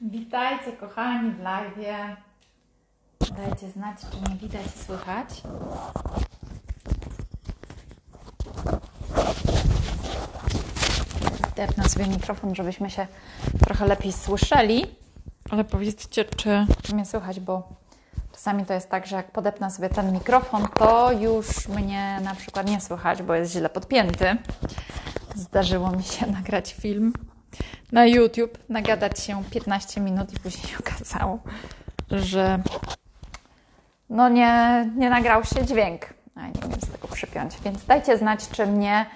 Witajcie kochani w live. Dajcie znać, czy mnie widać i słychać. Depnę sobie mikrofon, żebyśmy się trochę lepiej słyszeli. Ale powiedzcie, czy mnie słychać, bo czasami to jest tak, że jak podepnę sobie ten mikrofon, to już mnie na przykład nie słychać, bo jest źle podpięty. Zdarzyło mi się nagrać film na YouTube nagadać się 15 minut i później okazało, że no nie, nie nagrał się dźwięk. A nie wiem z tego przypiąć. Więc dajcie znać, czy mnie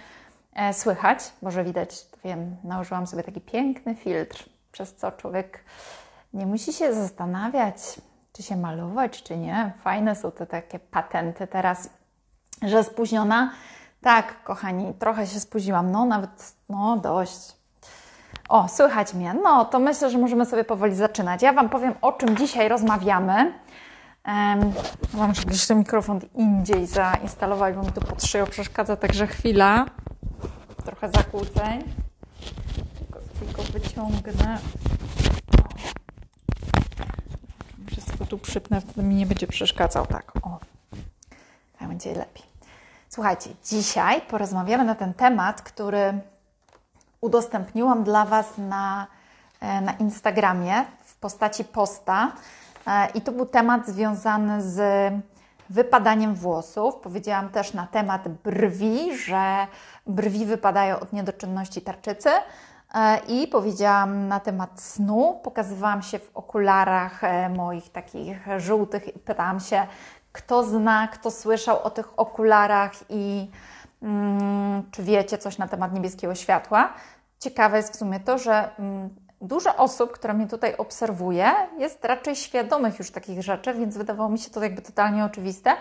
e, słychać. Może widać, wiem, nałożyłam sobie taki piękny filtr, przez co człowiek nie musi się zastanawiać, czy się malować, czy nie. Fajne są te takie patenty teraz, że spóźniona. Tak, kochani, trochę się spóźniłam. No, nawet, no, dość o, słychać mnie. No, to myślę, że możemy sobie powoli zaczynać. Ja Wam powiem, o czym dzisiaj rozmawiamy. Um, mam gdzieś ten mikrofon indziej zainstalować, bo mi tu pod szyją przeszkadza, także chwila. Trochę zakłóceń. Tylko sobie wyciągnę. Wszystko tu przypnę, wtedy mi nie będzie przeszkadzał. Tak, o. Tak będzie lepiej. Słuchajcie, dzisiaj porozmawiamy na ten temat, który udostępniłam dla Was na, e, na Instagramie w postaci posta. E, I to był temat związany z wypadaniem włosów. Powiedziałam też na temat brwi, że brwi wypadają od niedoczynności tarczycy. E, I powiedziałam na temat snu. Pokazywałam się w okularach moich takich żółtych i pytałam się, kto zna, kto słyszał o tych okularach i Mm, czy wiecie coś na temat niebieskiego światła. Ciekawe jest w sumie to, że mm, dużo osób, które mnie tutaj obserwuje, jest raczej świadomych już takich rzeczy, więc wydawało mi się to jakby totalnie oczywiste.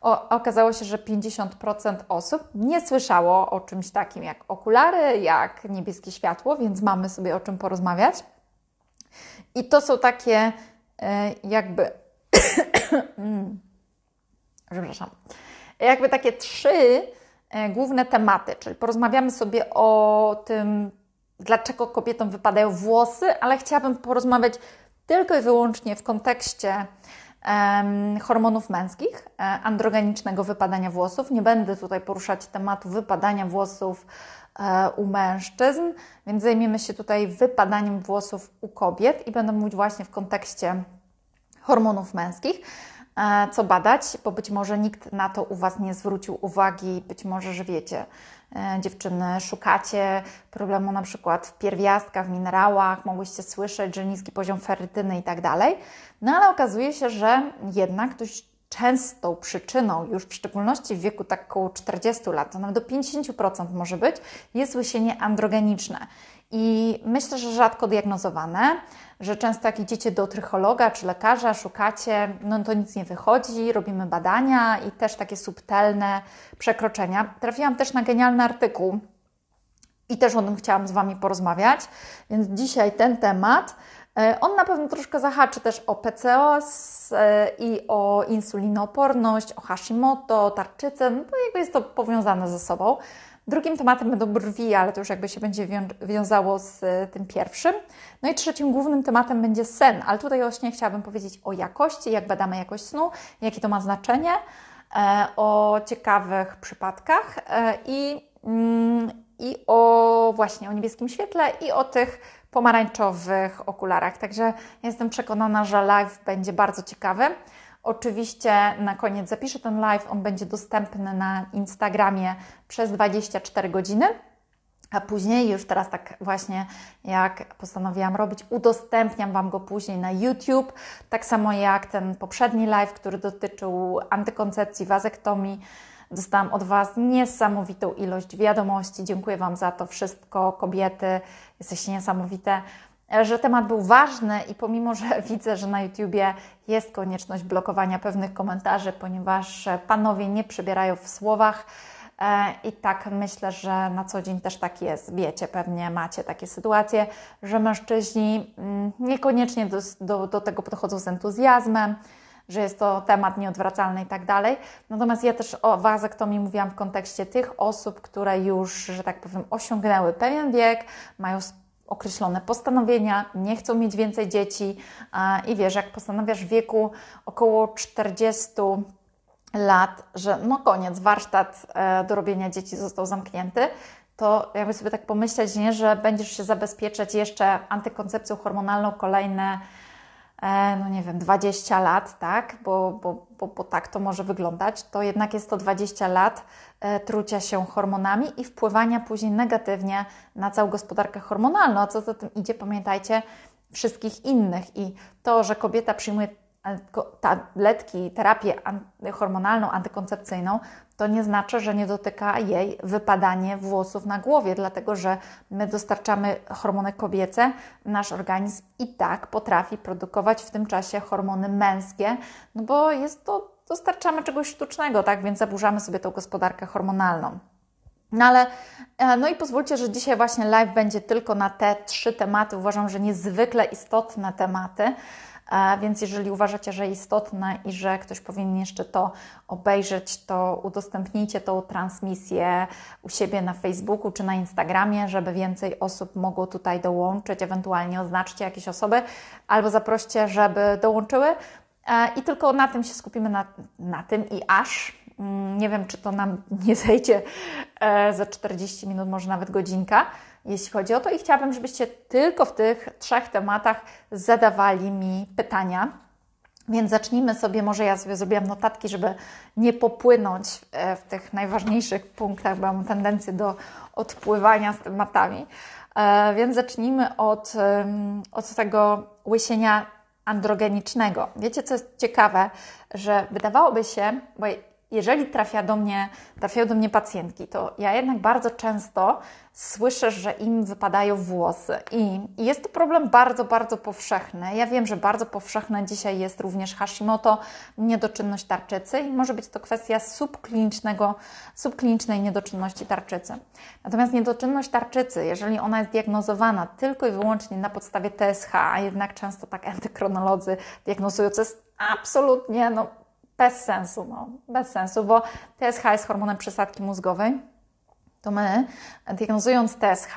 O, okazało się, że 50% osób nie słyszało o czymś takim jak okulary, jak niebieskie światło, więc mamy sobie o czym porozmawiać. I to są takie e, jakby. Mm, przepraszam. Jakby takie trzy E, główne tematy, czyli porozmawiamy sobie o tym, dlaczego kobietom wypadają włosy, ale chciałabym porozmawiać tylko i wyłącznie w kontekście um, hormonów męskich, e, androgenicznego wypadania włosów. Nie będę tutaj poruszać tematu wypadania włosów e, u mężczyzn, więc zajmiemy się tutaj wypadaniem włosów u kobiet i będę mówić właśnie w kontekście hormonów męskich. E, co badać, bo być może nikt na to u Was nie zwrócił uwagi, być może, że wiecie, e, dziewczyny, szukacie problemu na przykład w pierwiastkach, w minerałach, mogłyście słyszeć, że niski poziom ferytyny i tak dalej, no ale okazuje się, że jednak dość częstą przyczyną, już w szczególności w wieku tak około 40 lat, to nawet do 50% może być, jest łysienie androgeniczne i myślę, że rzadko diagnozowane, że często jak idziecie do trychologa czy lekarza, szukacie, no to nic nie wychodzi, robimy badania i też takie subtelne przekroczenia. Trafiłam też na genialny artykuł i też o tym chciałam z Wami porozmawiać, więc dzisiaj ten temat. E, on na pewno troszkę zahaczy też o PCOS e, i o insulinooporność, o Hashimoto, tarczycę, no to jakby jest to powiązane ze sobą. Drugim tematem będą brwi, ale to już jakby się będzie wiązało z e, tym pierwszym. No i trzecim głównym tematem będzie sen, ale tutaj właśnie chciałabym powiedzieć o jakości, jak badamy jakość snu, jakie to ma znaczenie, e, o ciekawych przypadkach e, i, mm, i o właśnie o niebieskim świetle i o tych pomarańczowych okularach. Także jestem przekonana, że live będzie bardzo ciekawy. Oczywiście na koniec zapiszę ten live, on będzie dostępny na Instagramie przez 24 godziny. A później, już teraz tak właśnie jak postanowiłam robić, udostępniam Wam go później na YouTube. Tak samo jak ten poprzedni live, który dotyczył antykoncepcji, wazektomii. Dostałam od Was niesamowitą ilość wiadomości. Dziękuję Wam za to wszystko, kobiety. Jesteście niesamowite że temat był ważny i pomimo, że widzę, że na YouTubie jest konieczność blokowania pewnych komentarzy, ponieważ panowie nie przebierają w słowach, e, i tak myślę, że na co dzień też tak jest. Wiecie, pewnie macie takie sytuacje, że mężczyźni mm, niekoniecznie do, do, do, tego podchodzą z entuzjazmem, że jest to temat nieodwracalny i tak dalej. Natomiast ja też o mi mówiłam w kontekście tych osób, które już, że tak powiem, osiągnęły pewien wiek, mają określone postanowienia, nie chcą mieć więcej dzieci i wiesz, jak postanawiasz w wieku około 40 lat, że no koniec, warsztat e, do robienia dzieci został zamknięty, to jakby sobie tak pomyśleć, nie, że będziesz się zabezpieczać jeszcze antykoncepcją hormonalną kolejne E, no nie wiem, 20 lat, tak, bo, bo, bo, bo tak to może wyglądać, to jednak jest to 20 lat e, trucia się hormonami i wpływania później negatywnie na całą gospodarkę hormonalną. A co za tym idzie, pamiętajcie, wszystkich innych. I to, że kobieta przyjmuje tabletki, terapię hormonalną, antykoncepcyjną, to nie znaczy, że nie dotyka jej wypadanie włosów na głowie, dlatego że my dostarczamy hormony kobiece, nasz organizm i tak potrafi produkować w tym czasie hormony męskie, no bo jest to, dostarczamy czegoś sztucznego, tak więc zaburzamy sobie tą gospodarkę hormonalną. No ale, e, no i pozwólcie, że dzisiaj właśnie live będzie tylko na te trzy tematy. Uważam, że niezwykle istotne tematy. Więc jeżeli uważacie, że istotne i że ktoś powinien jeszcze to obejrzeć, to udostępnijcie tą transmisję u siebie na Facebooku czy na Instagramie, żeby więcej osób mogło tutaj dołączyć. Ewentualnie oznaczcie jakieś osoby albo zaproście, żeby dołączyły. E, I tylko na tym się skupimy, na, na tym i aż. Mm, nie wiem, czy to nam nie zejdzie e, za 40 minut, może nawet godzinka jeśli chodzi o to, i chciałabym, żebyście tylko w tych trzech tematach zadawali mi pytania. Więc zacznijmy sobie, może ja sobie zrobiłam notatki, żeby nie popłynąć e, w tych najważniejszych punktach, bo mam tendencję do odpływania z tematami. E, więc zacznijmy od, od tego łysienia androgenicznego. Wiecie, co jest ciekawe, że wydawałoby się, bo jeżeli trafia do mnie, trafiają do mnie pacjentki, to ja jednak bardzo często słyszę, że im wypadają włosy. I jest to problem bardzo, bardzo powszechny. Ja wiem, że bardzo powszechne dzisiaj jest również Hashimoto, niedoczynność tarczycy i może być to kwestia subklinicznego, subklinicznej niedoczynności tarczycy. Natomiast niedoczynność tarczycy, jeżeli ona jest diagnozowana tylko i wyłącznie na podstawie TSH, a jednak często tak endokronolodzy diagnozują, co jest absolutnie no, bez sensu, no, bez sensu, bo TSH jest hormonem przesadki mózgowej. To my, diagnozując TSH,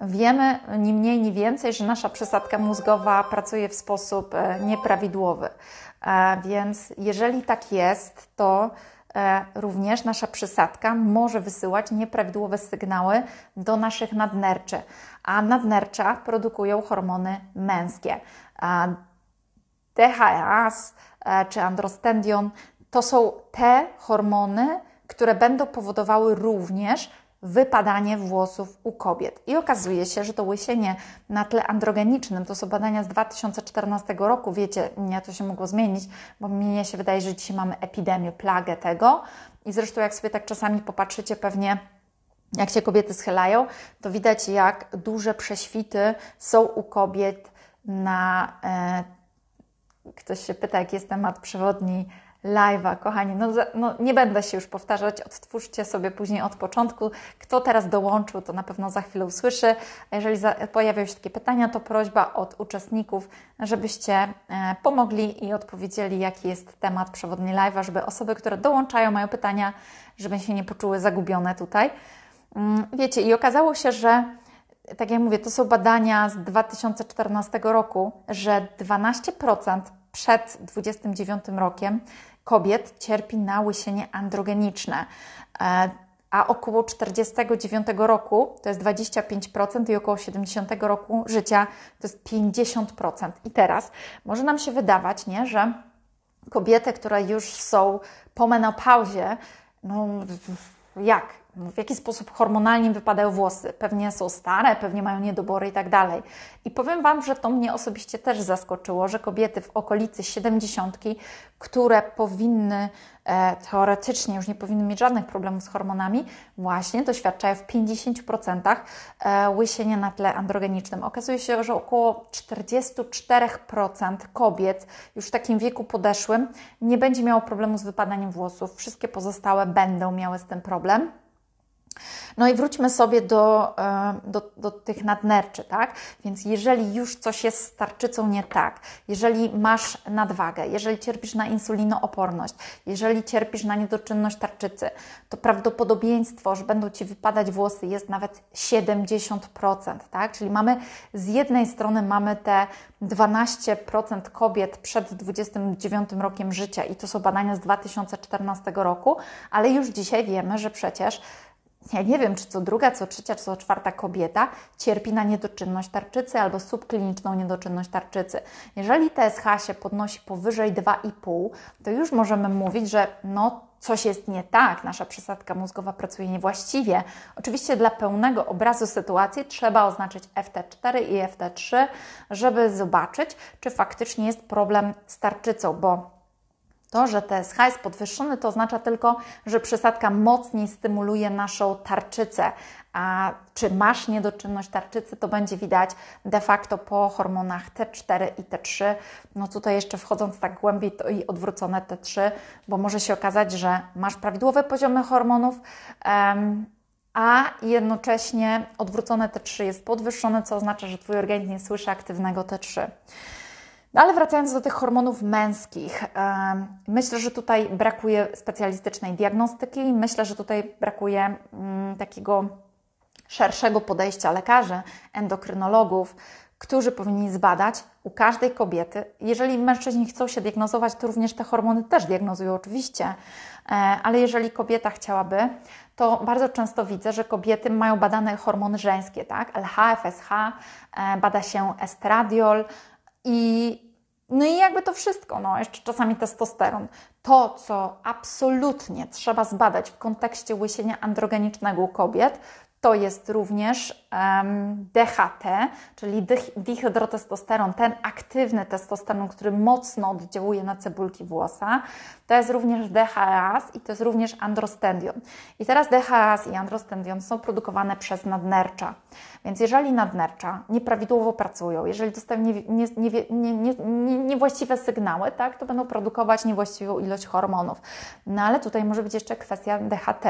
wiemy ni mniej, ni więcej, że nasza przesadka mózgowa pracuje w sposób e, nieprawidłowy. E, więc jeżeli tak jest, to e, również nasza przysadka może wysyłać nieprawidłowe sygnały do naszych nadnerczy, a nadnercza produkują hormony męskie. DHEAS, E, czy androstendion, to są te hormony, które będą powodowały również wypadanie włosów u kobiet. I okazuje się, że to łysienie na tle androgenicznym, to są badania z 2014 roku, wiecie, nie, to się mogło zmienić, bo mnie się wydaje, że dzisiaj mamy epidemię, plagę tego. I zresztą jak sobie tak czasami popatrzycie, pewnie jak się kobiety schylają, to widać jak duże prześwity są u kobiet na e, ktoś się pyta, jaki jest temat przewodni live'a, kochani, no, no, nie będę się już powtarzać, odtwórzcie sobie później od początku. Kto teraz dołączył, to na pewno za chwilę usłyszy. A jeżeli za, pojawią się takie pytania, to prośba od uczestników, żebyście e, pomogli i odpowiedzieli, jaki jest temat przewodni live'a, żeby osoby, które dołączają, mają pytania, żeby się nie poczuły zagubione tutaj. Mm, wiecie, i okazało się, że tak jak mówię, to są badania z 2014 roku, że 12% przed 29 rokiem kobiet cierpi na łysienie androgeniczne e, a około 49 roku to jest 25% i około 70 roku życia to jest 50%. I teraz może nam się wydawać, nie, że kobiety, które już są po menopauzie, no jak? w jaki sposób hormonalnie wypadają włosy. Pewnie są stare, pewnie mają niedobory i tak dalej. I powiem Wam, że to mnie osobiście też zaskoczyło, że kobiety w okolicy 70, które powinny e, teoretycznie już nie powinny mieć żadnych problemów z hormonami, właśnie doświadczają w 50% e, łysienie na tle androgenicznym. Okazuje się, że około 44% kobiet już w takim wieku podeszłym nie będzie miało problemu z wypadaniem włosów. Wszystkie pozostałe będą miały z tym problem. No i wróćmy sobie do, e, do, do, tych nadnerczy, tak? Więc jeżeli już coś jest z tarczycą nie tak, jeżeli masz nadwagę, jeżeli cierpisz na insulinooporność, jeżeli cierpisz na niedoczynność tarczycy, to prawdopodobieństwo, że będą Ci wypadać włosy jest nawet 70%, tak? Czyli mamy z jednej strony mamy te 12% kobiet przed 29 rokiem życia i to są badania z 2014 roku, ale już dzisiaj wiemy, że przecież ja nie wiem, czy co druga, co trzecia, czy co czwarta kobieta cierpi na niedoczynność tarczycy albo subkliniczną niedoczynność tarczycy. Jeżeli TSH się podnosi powyżej 2,5, to już możemy mówić, że no coś jest nie tak, nasza przesadka mózgowa pracuje niewłaściwie. Oczywiście dla pełnego obrazu sytuacji trzeba oznaczyć FT4 i FT3, żeby zobaczyć, czy faktycznie jest problem z tarczycą, bo to, że TSH jest podwyższony, to oznacza tylko, że przysadka mocniej stymuluje naszą tarczycę. A czy masz niedoczynność tarczycy, to będzie widać de facto po hormonach T4 i T3. No tutaj jeszcze wchodząc tak głębiej, to i odwrócone T3, bo może się okazać, że masz prawidłowe poziomy hormonów. a jednocześnie odwrócone T3 jest podwyższone, co oznacza, że Twój organizm nie słyszy aktywnego T3. No ale wracając do tych hormonów męskich, myślę, że tutaj brakuje specjalistycznej diagnostyki, myślę, że tutaj brakuje mm, takiego szerszego podejścia lekarzy, endokrynologów, którzy powinni zbadać u każdej kobiety. Jeżeli mężczyźni chcą się diagnozować, to również te hormony też diagnozują oczywiście, e, ale jeżeli kobieta chciałaby, to bardzo często widzę, że kobiety mają badane hormony żeńskie, tak? LH, FSH, e, bada się estradiol, i no i jakby to wszystko, no jeszcze czasami testosteron. To, co absolutnie trzeba zbadać w kontekście łysienia androgenicznego u kobiet, to jest również um, DHT, czyli dihydrotestosteron, ten aktywny testosteron, który mocno oddziałuje na cebulki włosa. To jest również DHAS i to jest również androstendion. I teraz DHAS i androstendion są produkowane przez nadnercza. Więc jeżeli nadnercza nieprawidłowo pracują, jeżeli dostają nie, nie, nie, niewłaściwe sygnały, tak, to będą produkować niewłaściwą ilość hormonów. No ale tutaj może być jeszcze kwestia DHT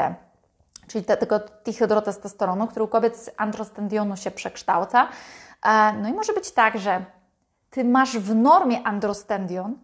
czyli tego dihydrotestosteronu, który u kobiet z androstendionu się przekształca. E, no i może być tak, że Ty masz w normie androstendion,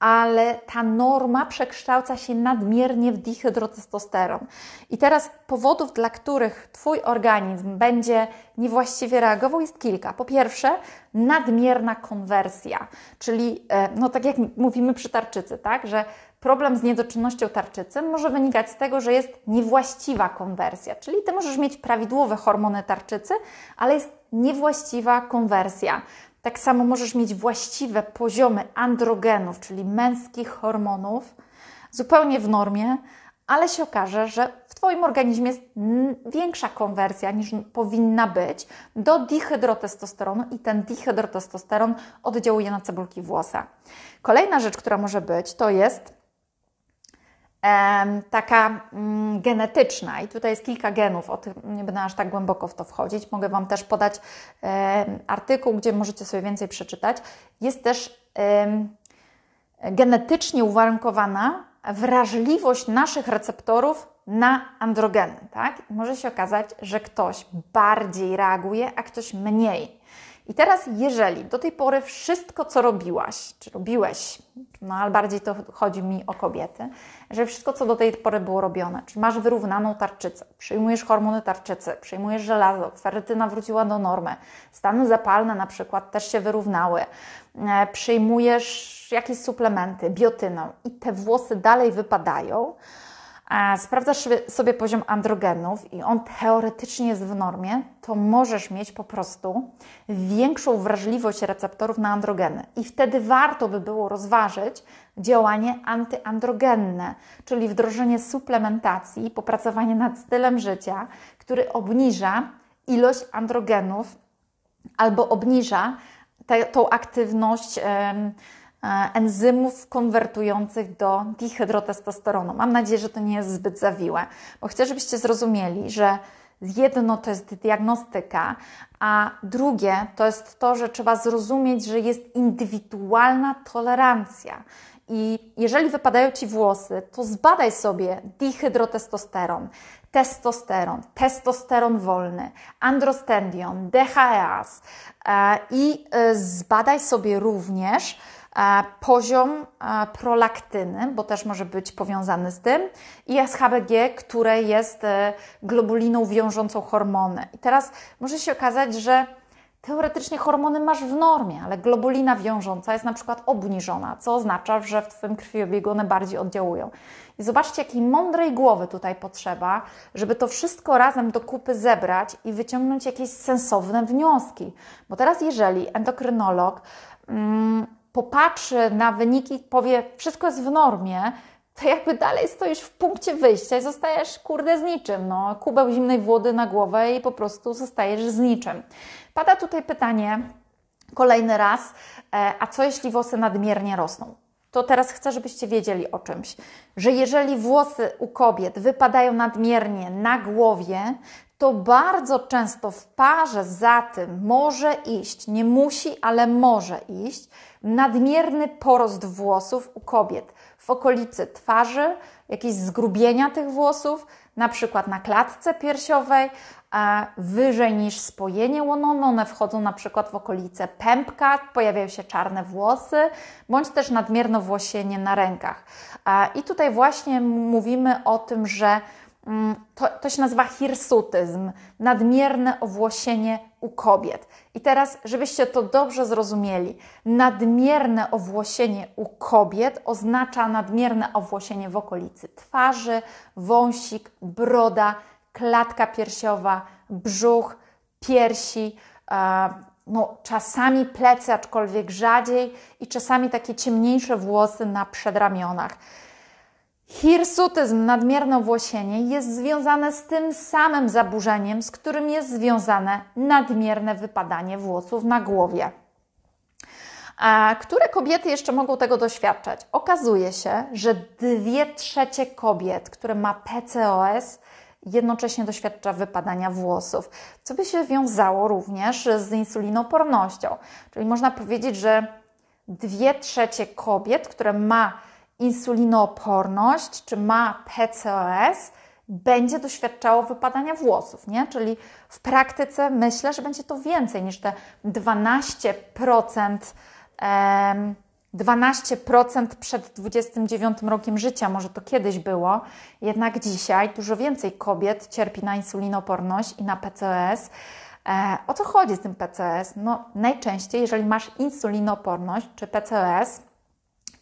ale ta norma przekształca się nadmiernie w dihydrotestosteron. I teraz powodów, dla których Twój organizm będzie niewłaściwie reagował, jest kilka. Po pierwsze, nadmierna konwersja, czyli, e, no tak jak mówimy przy tarczycy, tak, że Problem z niedoczynnością tarczycy może wynikać z tego, że jest niewłaściwa konwersja, czyli ty możesz mieć prawidłowe hormony tarczycy, ale jest niewłaściwa konwersja. Tak samo możesz mieć właściwe poziomy androgenów, czyli męskich hormonów, zupełnie w normie, ale się okaże, że w Twoim organizmie jest większa konwersja niż powinna być do dihydrotestosteronu i ten dihydrotestosteron oddziałuje na cebulki włosa. Kolejna rzecz, która może być, to jest taka mm, genetyczna i tutaj jest kilka genów, o tym nie będę aż tak głęboko w to wchodzić. Mogę Wam też podać artykuł, gdzie możecie sobie więcej przeczytać. Jest też genetycznie uwarunkowana wrażliwość naszych receptorów na androgeny, tak? Może się okazać, że ktoś bardziej reaguje, a ktoś mniej. I teraz, jeżeli do tej pory wszystko, co robiłaś, czy robiłeś, no ale bardziej to chodzi mi o kobiety, że wszystko, co do tej pory było robione, czy masz wyrównaną tarczycę, przyjmujesz hormony tarczycy, przyjmujesz żelazo, ferrytyna wróciła do normy, stany zapalne na przykład też się wyrównały, e, przyjmujesz jakieś suplementy, biotynę i te włosy dalej wypadają, sprawdzasz sobie poziom androgenów i on teoretycznie jest w normie, to możesz mieć po prostu większą wrażliwość receptorów na androgeny. I wtedy warto by było rozważyć działanie antyandrogenne, czyli wdrożenie suplementacji, popracowanie nad stylem życia, który obniża ilość androgenów albo obniża tę aktywność. Yy, E, enzymów konwertujących do dihydrotestosteronu. Mam nadzieję, że to nie jest zbyt zawiłe, bo chcę, żebyście zrozumieli, że Jedno to jest diagnostyka, a drugie to jest to, że trzeba zrozumieć, że jest indywidualna tolerancja. I jeżeli wypadają ci włosy, to zbadaj sobie dihydrotestosteron, testosteron, testosteron wolny, androstendion, DHEAS e, i e, zbadaj sobie również E, poziom e, prolaktyny, bo też może być powiązany z tym, i SHBG, które jest e, globuliną wiążącą hormony. I teraz może się okazać, że teoretycznie hormony masz w normie, ale globulina wiążąca jest na przykład obniżona, co oznacza, że w Twoim krwiobiegu one bardziej oddziałują. I zobaczcie, jakiej mądrej głowy tutaj potrzeba, żeby to wszystko razem do kupy zebrać i wyciągnąć jakieś sensowne wnioski. Bo teraz, jeżeli endokrynolog. Mm, popatrzy na wyniki, powie, wszystko jest w normie, to jakby dalej stoisz w punkcie wyjścia i zostajesz, kurde, z niczym. No, kubeł zimnej wody na głowę i po prostu zostajesz z niczym. Pada tutaj pytanie kolejny raz, e, a co jeśli włosy nadmiernie rosną? To teraz chcę, żebyście wiedzieli o czymś, że jeżeli włosy u kobiet wypadają nadmiernie na głowie, to bardzo często w parze za tym może iść, nie musi, ale może iść nadmierny porost włosów u kobiet w okolicy twarzy, jakieś zgrubienia tych włosów, na przykład na klatce piersiowej, wyżej niż spojenie łonowe, one wchodzą na przykład w okolice pępka, pojawiają się czarne włosy, bądź też nadmierno włosienie na rękach. I tutaj właśnie mówimy o tym, że Mm, to, to się nazywa hirsutyzm, nadmierne owłosienie u kobiet. I teraz, żebyście to dobrze zrozumieli, nadmierne owłosienie u kobiet oznacza nadmierne owłosienie w okolicy twarzy, wąsik, broda, klatka piersiowa, brzuch, piersi, e, no, czasami plecy, aczkolwiek rzadziej, i czasami takie ciemniejsze włosy na przedramionach. Hirsutyzm, nadmierne włosienie, jest związane z tym samym zaburzeniem, z którym jest związane nadmierne wypadanie włosów na głowie. A które kobiety jeszcze mogą tego doświadczać? Okazuje się, że dwie trzecie kobiet, które ma PCOS, jednocześnie doświadcza wypadania włosów, co by się wiązało również z insulinopornością. Czyli można powiedzieć, że dwie trzecie kobiet, które ma insulinooporność, czy ma PCOS, będzie doświadczało wypadania włosów, nie? Czyli w praktyce myślę, że będzie to więcej niż te 12%, 12% przed 29 rokiem życia, może to kiedyś było, jednak dzisiaj dużo więcej kobiet cierpi na insulinoporność i na PCOS. E, o co chodzi z tym PCOS? No, najczęściej, jeżeli masz insulinoporność czy PCOS,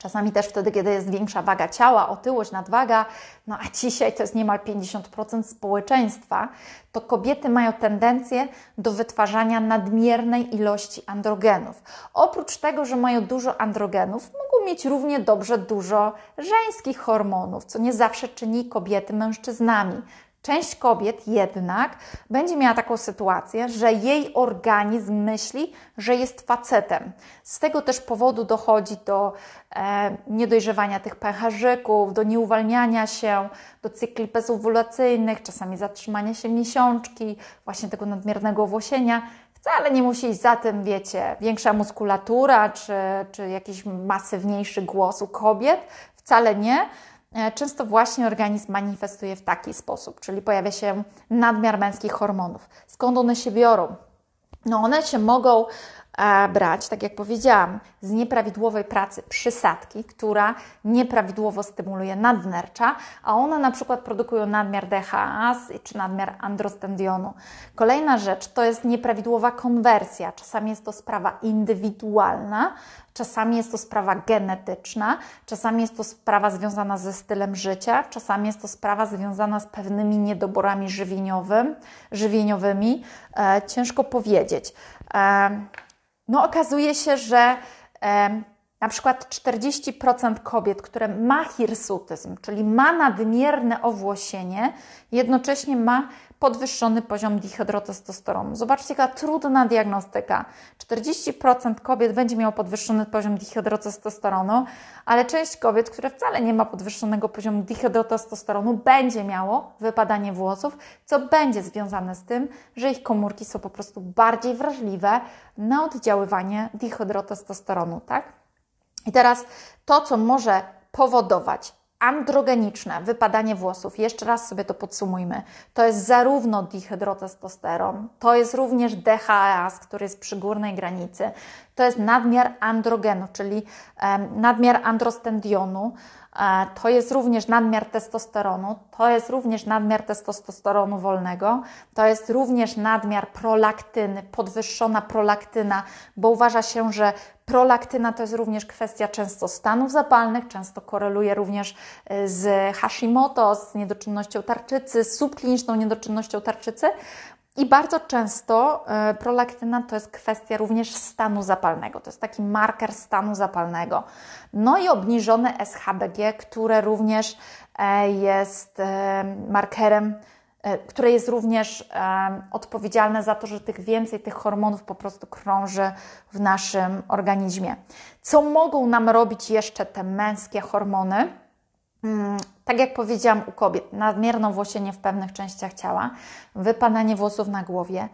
Czasami też wtedy, kiedy jest większa waga ciała, otyłość, nadwaga, no a dzisiaj to jest niemal 50% społeczeństwa, to kobiety mają tendencję do wytwarzania nadmiernej ilości androgenów. Oprócz tego, że mają dużo androgenów, mogą mieć równie dobrze dużo żeńskich hormonów, co nie zawsze czyni kobiety mężczyznami. Część kobiet jednak będzie miała taką sytuację, że jej organizm myśli, że jest facetem. Z tego też powodu dochodzi do e, niedojrzewania tych pęcherzyków, do nieuwalniania się, do cykli bezowulacyjnych, czasami zatrzymania się miesiączki, właśnie tego nadmiernego włosienia. Wcale nie musi iść za tym, wiecie, większa muskulatura czy, czy jakiś masywniejszy głos u kobiet. Wcale nie. E, często właśnie organizm manifestuje w taki sposób, czyli pojawia się nadmiar męskich hormonów. Skąd one się biorą? No one się mogą brać, tak jak powiedziałam, z nieprawidłowej pracy przysadki, która nieprawidłowo stymuluje nadnercza, a one na przykład produkują nadmiar DHA czy nadmiar androstendionu. Kolejna rzecz to jest nieprawidłowa konwersja. Czasami jest to sprawa indywidualna, czasami jest to sprawa genetyczna, czasami jest to sprawa związana ze stylem życia, czasami jest to sprawa związana z pewnymi niedoborami żywieniowymi. E, ciężko powiedzieć. E, no okazuje się, że e, na przykład 40% kobiet, które ma hirsutyzm, czyli ma nadmierne owłosienie, jednocześnie ma podwyższony poziom dihydrotestosteronu. Zobaczcie, jaka trudna diagnostyka. 40% kobiet będzie miało podwyższony poziom dihydrotestosteronu, ale część kobiet, które wcale nie ma podwyższonego poziomu dihydrotestosteronu, będzie miało wypadanie włosów, co będzie związane z tym, że ich komórki są po prostu bardziej wrażliwe na oddziaływanie dihydrotestosteronu, tak? I teraz to, co może powodować androgeniczne, wypadanie włosów, jeszcze raz sobie to podsumujmy, to jest zarówno dihydrotestosteron, to jest również DHEAS, który jest przy górnej granicy, to jest nadmiar androgenu, czyli um, nadmiar androstendionu, E, to jest również nadmiar testosteronu, to jest również nadmiar testosteronu wolnego, to jest również nadmiar prolaktyny, podwyższona prolaktyna, bo uważa się, że prolaktyna to jest również kwestia często stanów zapalnych, często koreluje również e, z Hashimoto, z niedoczynnością tarczycy, z subkliniczną niedoczynnością tarczycy. I bardzo często e, prolaktyna to jest kwestia również stanu zapalnego. To jest taki marker stanu zapalnego. No i obniżone SHBG, które również e, jest e, markerem, które jest również odpowiedzialne za to, że tych więcej tych hormonów po prostu krąży w naszym organizmie. Co mogą nam robić jeszcze te męskie hormony? Mm, tak jak powiedziałam u kobiet, nadmierną włosienie w pewnych częściach ciała, wypadanie włosów na głowie,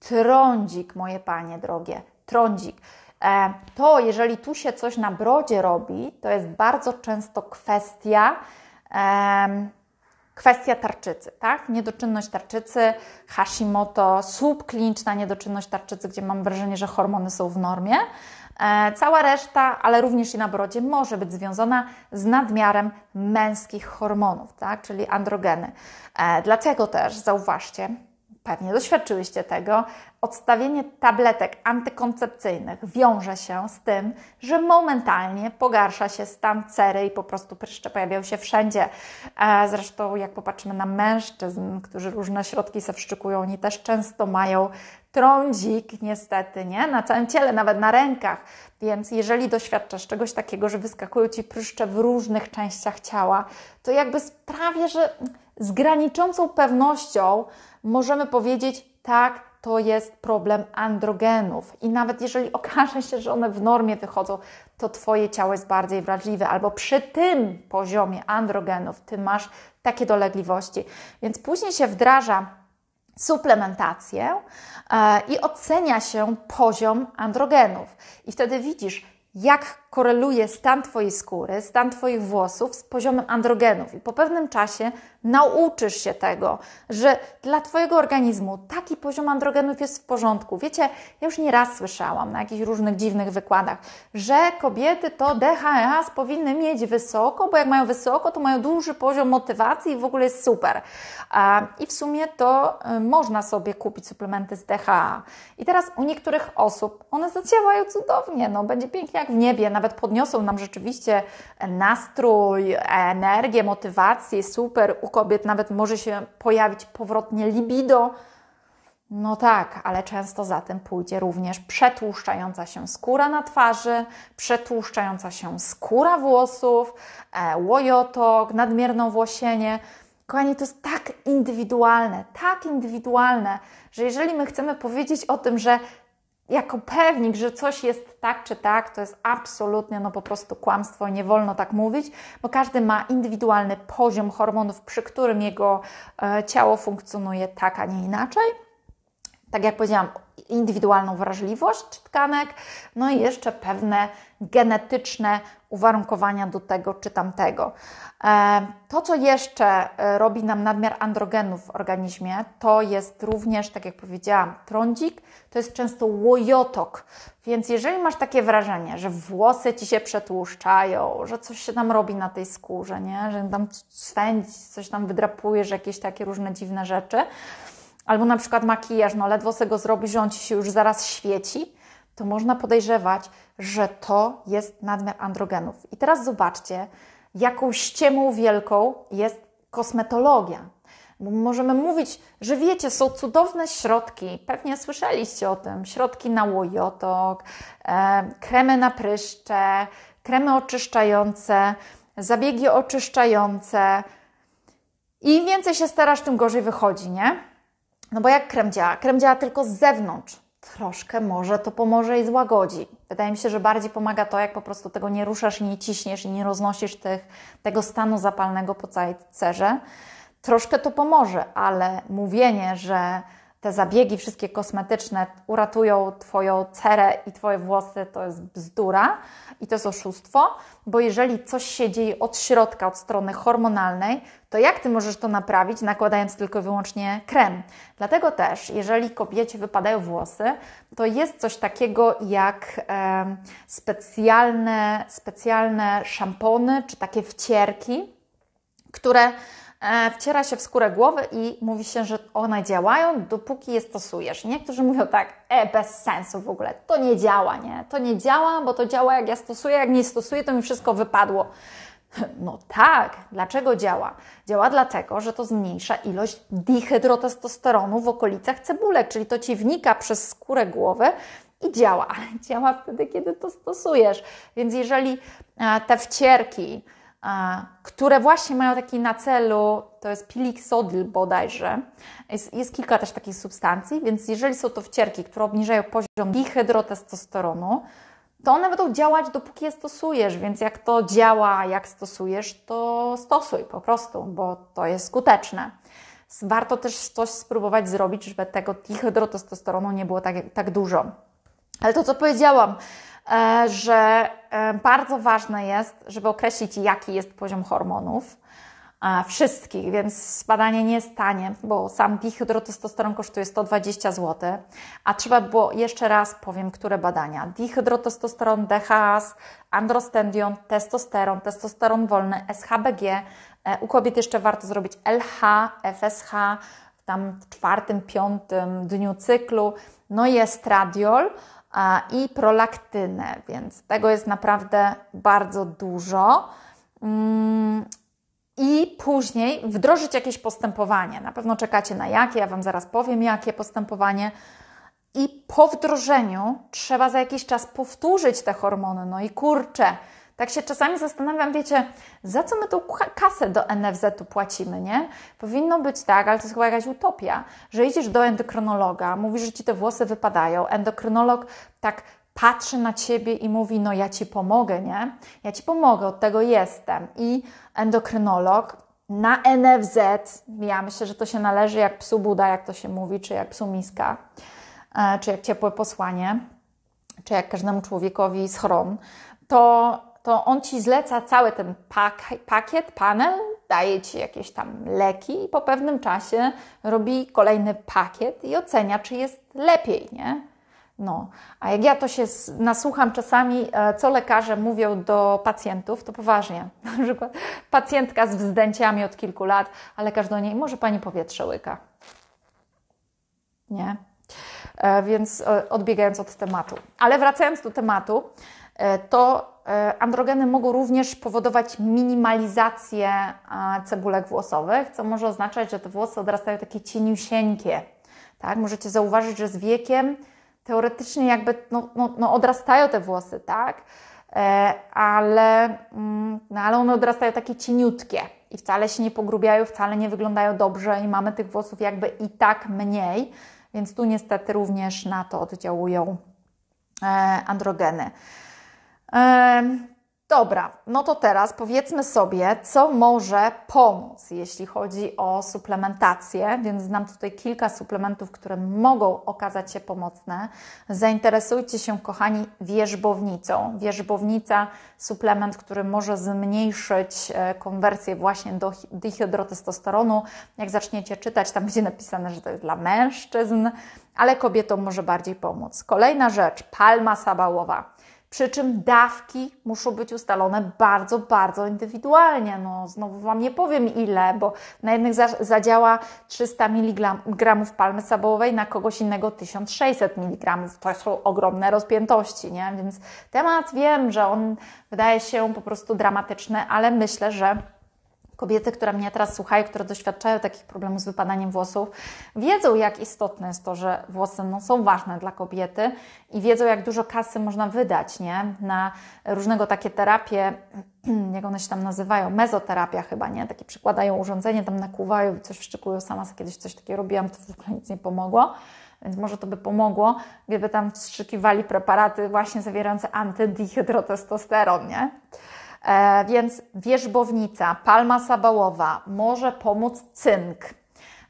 trądzik, moje panie drogie, trądzik. E, to, jeżeli tu się coś na brodzie robi, to jest bardzo często kwestia, kwestia tarczycy, tak? Niedoczynność tarczycy, Hashimoto, subkliniczna niedoczynność tarczycy, gdzie mam wrażenie, że hormony są w normie. E, cała reszta, ale również i na brodzie, może być związana z nadmiarem męskich hormonów, tak? czyli androgeny. E, dlatego też zauważcie, pewnie doświadczyłyście tego, odstawienie tabletek antykoncepcyjnych wiąże się z tym, że momentalnie pogarsza się stan cery i po prostu pryszcze pojawiają się wszędzie. E, zresztą jak popatrzymy na mężczyzn, którzy różne środki se wszczykują, oni też często mają trądzik niestety, nie? Na całym ciele, nawet na rękach. Więc jeżeli doświadczasz czegoś takiego, że wyskakują Ci pryszcze w różnych częściach ciała, to jakby sprawia, że z graniczącą pewnością możemy powiedzieć tak, to jest problem androgenów. I nawet jeżeli okaże się, że one w normie wychodzą, to Twoje ciało jest bardziej wrażliwe, albo przy tym poziomie androgenów Ty masz takie dolegliwości. Więc później się wdraża suplementację e, i ocenia się poziom androgenów. I wtedy widzisz, jak koreluje stan Twojej skóry, stan Twoich włosów z poziomem androgenów. I po pewnym czasie nauczysz się tego, że dla Twojego organizmu taki poziom androgenów jest w porządku. Wiecie, ja już nieraz słyszałam na jakichś różnych dziwnych wykładach, że kobiety to DHS powinny mieć wysoko, bo jak mają wysoko, to mają duży poziom motywacji i w ogóle jest super. I w sumie to y, można sobie kupić suplementy z DHA. I teraz u niektórych osób one zadziałają cudownie, no będzie pięknie jak w niebie, nawet podniosą nam rzeczywiście nastrój, energię, motywację, super, u kobiet nawet może się pojawić powrotnie libido. No tak, ale często za tym pójdzie również przetłuszczająca się skóra na twarzy, przetłuszczająca się skóra włosów, e, łojotok, nadmierną włosienie. Kochani, to jest tak indywidualne, tak indywidualne, że jeżeli my chcemy powiedzieć o tym, że jako pewnik, że coś jest tak czy tak, to jest absolutnie no po prostu kłamstwo i nie wolno tak mówić, bo każdy ma indywidualny poziom hormonów, przy którym jego e, ciało funkcjonuje tak, a nie inaczej. Tak jak powiedziałam, indywidualną wrażliwość tkanek, no i jeszcze pewne genetyczne uwarunkowania do tego czy tamtego. E, to, co jeszcze e, robi nam nadmiar androgenów w organizmie, to jest również, tak jak powiedziałam, trądzik, to jest często łojotok. Więc jeżeli masz takie wrażenie, że włosy ci się przetłuszczają, że coś się tam robi na tej skórze, nie? że tam swędzi, coś tam wydrapujesz, jakieś takie różne dziwne rzeczy, albo na przykład makijaż, no ledwo sobie go zrobisz, on Ci się już zaraz świeci, to można podejrzewać, że to jest nadmiar androgenów. I teraz zobaczcie, jaką ściemą wielką jest kosmetologia. Bo możemy mówić, że wiecie, są cudowne środki, pewnie słyszeliście o tym, środki na łojotok, e, kremy na pryszcze, kremy oczyszczające, zabiegi oczyszczające. Im więcej się starasz, tym gorzej wychodzi, nie? No bo jak krem działa? Krem działa tylko z zewnątrz. Troszkę może to pomoże i złagodzi. Wydaje mi się, że bardziej pomaga to, jak po prostu tego nie ruszasz i nie ciśniesz i nie roznosisz tych, tego stanu zapalnego po całej cerze. Troszkę to pomoże, ale mówienie, że te zabiegi wszystkie kosmetyczne uratują Twoją cerę i Twoje włosy, to jest bzdura i to jest oszustwo, bo jeżeli coś się dzieje od środka, od strony hormonalnej, to jak Ty możesz to naprawić, nakładając tylko i wyłącznie krem? Dlatego też, jeżeli kobiecie wypadają włosy, to jest coś takiego jak e, specjalne, specjalne szampony czy takie wcierki, które E, wciera się w skórę głowy i mówi się, że one działają, dopóki je stosujesz. Niektórzy mówią tak, e, bez sensu w ogóle, to nie działa, nie? To nie działa, bo to działa jak ja stosuję, jak nie stosuję, to mi wszystko wypadło. No tak, dlaczego działa? Działa dlatego, że to zmniejsza ilość dihydrotestosteronu w okolicach cebulek, czyli to ci wnika przez skórę głowy i działa, działa wtedy, kiedy to stosujesz. Więc jeżeli e, te wcierki, które właśnie mają taki na celu, to jest pilixodyl bodajże, jest, jest kilka też takich substancji, więc jeżeli są to wcierki, które obniżają poziom dihydrotestosteronu, to one będą działać, dopóki je stosujesz, więc jak to działa, jak stosujesz, to stosuj po prostu, bo to jest skuteczne. Warto też coś spróbować zrobić, żeby tego dihydrotestosteronu nie było tak, tak dużo. Ale to, co powiedziałam, E, że e, bardzo ważne jest, żeby określić, jaki jest poziom hormonów e, wszystkich, więc badanie nie jest tanie, bo sam dihydrotestosteron kosztuje 120 zł, a trzeba było, jeszcze raz powiem, które badania. Dihydrotestosteron, DHAS, androstendion, testosteron, testosteron wolny, SHBG, u kobiet jeszcze warto zrobić LH, FSH, tam w czwartym, piątym dniu cyklu, no i estradiol, i prolaktynę, więc tego jest naprawdę bardzo dużo. Mm, I później wdrożyć jakieś postępowanie. Na pewno czekacie na jakie, ja Wam zaraz powiem, jakie postępowanie. I po wdrożeniu trzeba za jakiś czas powtórzyć te hormony. No i kurczę, tak się czasami zastanawiam, wiecie, za co my tą kasę do NFZ-u płacimy, nie? Powinno być tak, ale to jest chyba jakaś utopia, że idziesz do endokrynologa, mówisz, że ci te włosy wypadają, endokrynolog tak patrzy na ciebie i mówi: No, ja ci pomogę, nie? Ja ci pomogę, od tego jestem. I endokrynolog na NFZ, ja myślę, że to się należy jak psu Buda, jak to się mówi, czy jak psu miska, e, czy jak ciepłe posłanie, czy jak każdemu człowiekowi schron, to to on ci zleca cały ten pak pakiet, panel, daje ci jakieś tam leki i po pewnym czasie robi kolejny pakiet i ocenia, czy jest lepiej, nie? No, a jak ja to się nasłucham czasami, e, co lekarze mówią do pacjentów, to poważnie. Na przykład pacjentka z wzdęciami od kilku lat, a lekarz do niej, może pani powietrze łyka. Nie? E, więc e, odbiegając od tematu. Ale wracając do tematu, E, to e, androgeny mogą również powodować minimalizację cebulek włosowych, co może oznaczać, że te włosy odrastają takie cieniusieńkie. Tak? Możecie zauważyć, że z wiekiem teoretycznie jakby no, no, no odrastają te włosy, tak? E, ale, mm, no, ale one odrastają takie cieniutkie i wcale się nie pogrubiają, wcale nie wyglądają dobrze i mamy tych włosów jakby i tak mniej, więc tu niestety również na to oddziałują androgeny. Dobra, no to teraz powiedzmy sobie, co może pomóc, jeśli chodzi o suplementację, więc znam tutaj kilka suplementów, które mogą okazać się pomocne. Zainteresujcie się, kochani, wierzbownicą. Wierzbownica, suplement, który może zmniejszyć e, konwersję właśnie do dihydrotestosteronu. Jak zaczniecie czytać, tam będzie napisane, że to jest dla mężczyzn, ale kobietom może bardziej pomóc. Kolejna rzecz, palma sabałowa. Przy czym dawki muszą być ustalone bardzo, bardzo indywidualnie. No, znowu Wam nie powiem ile, bo na jednych zadziała 300 mg palmy sabowej, na kogoś innego 1600 mg. To są ogromne rozpiętości, nie? Więc temat wiem, że on wydaje się po prostu dramatyczny, ale myślę, że kobiety, które mnie teraz słuchają, które doświadczają takich problemów z wypadaniem włosów, wiedzą, jak istotne jest to, że włosy no, są ważne dla kobiety i wiedzą, jak dużo kasy można wydać nie? na różnego takie terapie, jak one się tam nazywają, mezoterapia chyba, nie? Takie przykładają urządzenie, tam nakłuwają i coś wszczykują. Sama kiedyś coś takiego robiłam, to w ogóle nic nie pomogło. Więc może to by pomogło, gdyby tam wstrzykiwali preparaty właśnie zawierające antydihydrotestosteron, nie? E, więc wierzbownica, palma sabałowa może pomóc cynk.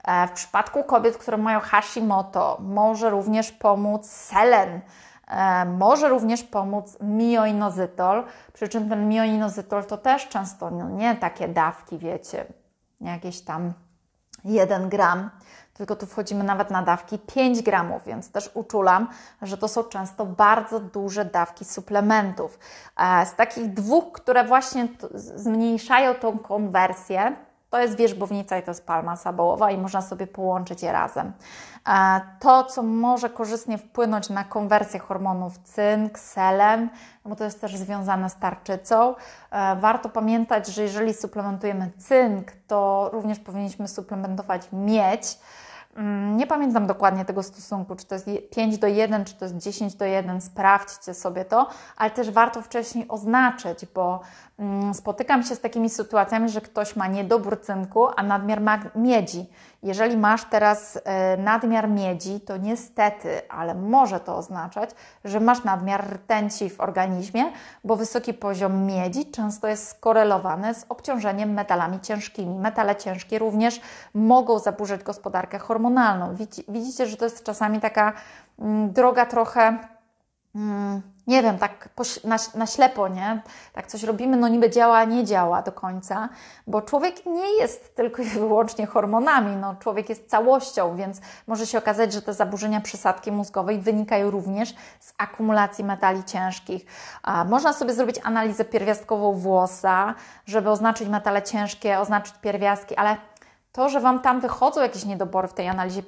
E, w przypadku kobiet, które mają Hashimoto, może również pomóc selen. E, może również pomóc mioinozytol, przy czym ten mioinozytol to też często no nie takie dawki, wiecie, jakieś tam 1 gram, tylko tu wchodzimy nawet na dawki 5 gramów, więc też uczulam, że to są często bardzo duże dawki suplementów. E, z takich dwóch, które właśnie zmniejszają tą konwersję, to jest wierzbownica i to jest palma sabołowa i można sobie połączyć je razem. E, to, co może korzystnie wpłynąć na konwersję hormonów cynk, selen, bo to jest też związane z tarczycą. E, warto pamiętać, że jeżeli suplementujemy cynk, to również powinniśmy suplementować miedź. Mm, nie pamiętam dokładnie tego stosunku, czy to jest 5 do 1, czy to jest 10 do 1, sprawdźcie sobie to, ale też warto wcześniej oznaczyć, bo Mm, spotykam się z takimi sytuacjami, że ktoś ma niedobór cynku, a nadmiar miedzi. Jeżeli masz teraz e, nadmiar miedzi, to niestety, ale może to oznaczać, że masz nadmiar rtęci w organizmie, bo wysoki poziom miedzi często jest skorelowany z obciążeniem metalami ciężkimi. Metale ciężkie również mogą zaburzać gospodarkę hormonalną. Widzicie, że to jest czasami taka mm, droga trochę Mm, nie wiem, tak na, na ślepo, nie? Tak coś robimy, no niby działa, nie działa do końca, bo człowiek nie jest tylko i wyłącznie hormonami, no człowiek jest całością, więc może się okazać, że te zaburzenia przesadki mózgowej wynikają również z akumulacji metali ciężkich. można sobie zrobić analizę pierwiastkową włosa, żeby oznaczyć metale ciężkie, oznaczyć pierwiastki, ale to, że Wam tam wychodzą jakieś niedobory w tej analizie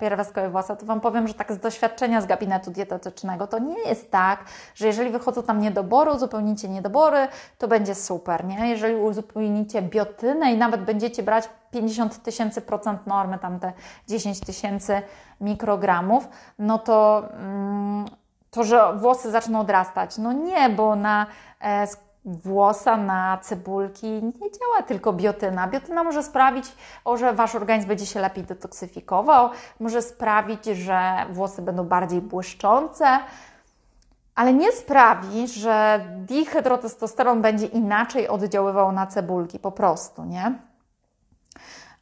pierwiastkowej włosa, to Wam powiem, że tak z doświadczenia z gabinetu dietetycznego, to nie jest tak, że jeżeli wychodzą tam niedobory, uzupełnicie niedobory, to będzie super, nie? Jeżeli uzupełnicie biotynę i nawet będziecie brać 50 tysięcy procent normy, tam te 10 tysięcy mikrogramów, no to... Mm, to, że włosy zaczną odrastać. No nie, bo na e, włosa na cebulki nie działa tylko biotyna. Biotyna może sprawić, że Wasz organizm będzie się lepiej detoksyfikował, może sprawić, że włosy będą bardziej błyszczące, ale nie sprawi, że dihydrotestosteron będzie inaczej oddziaływał na cebulki po prostu, nie?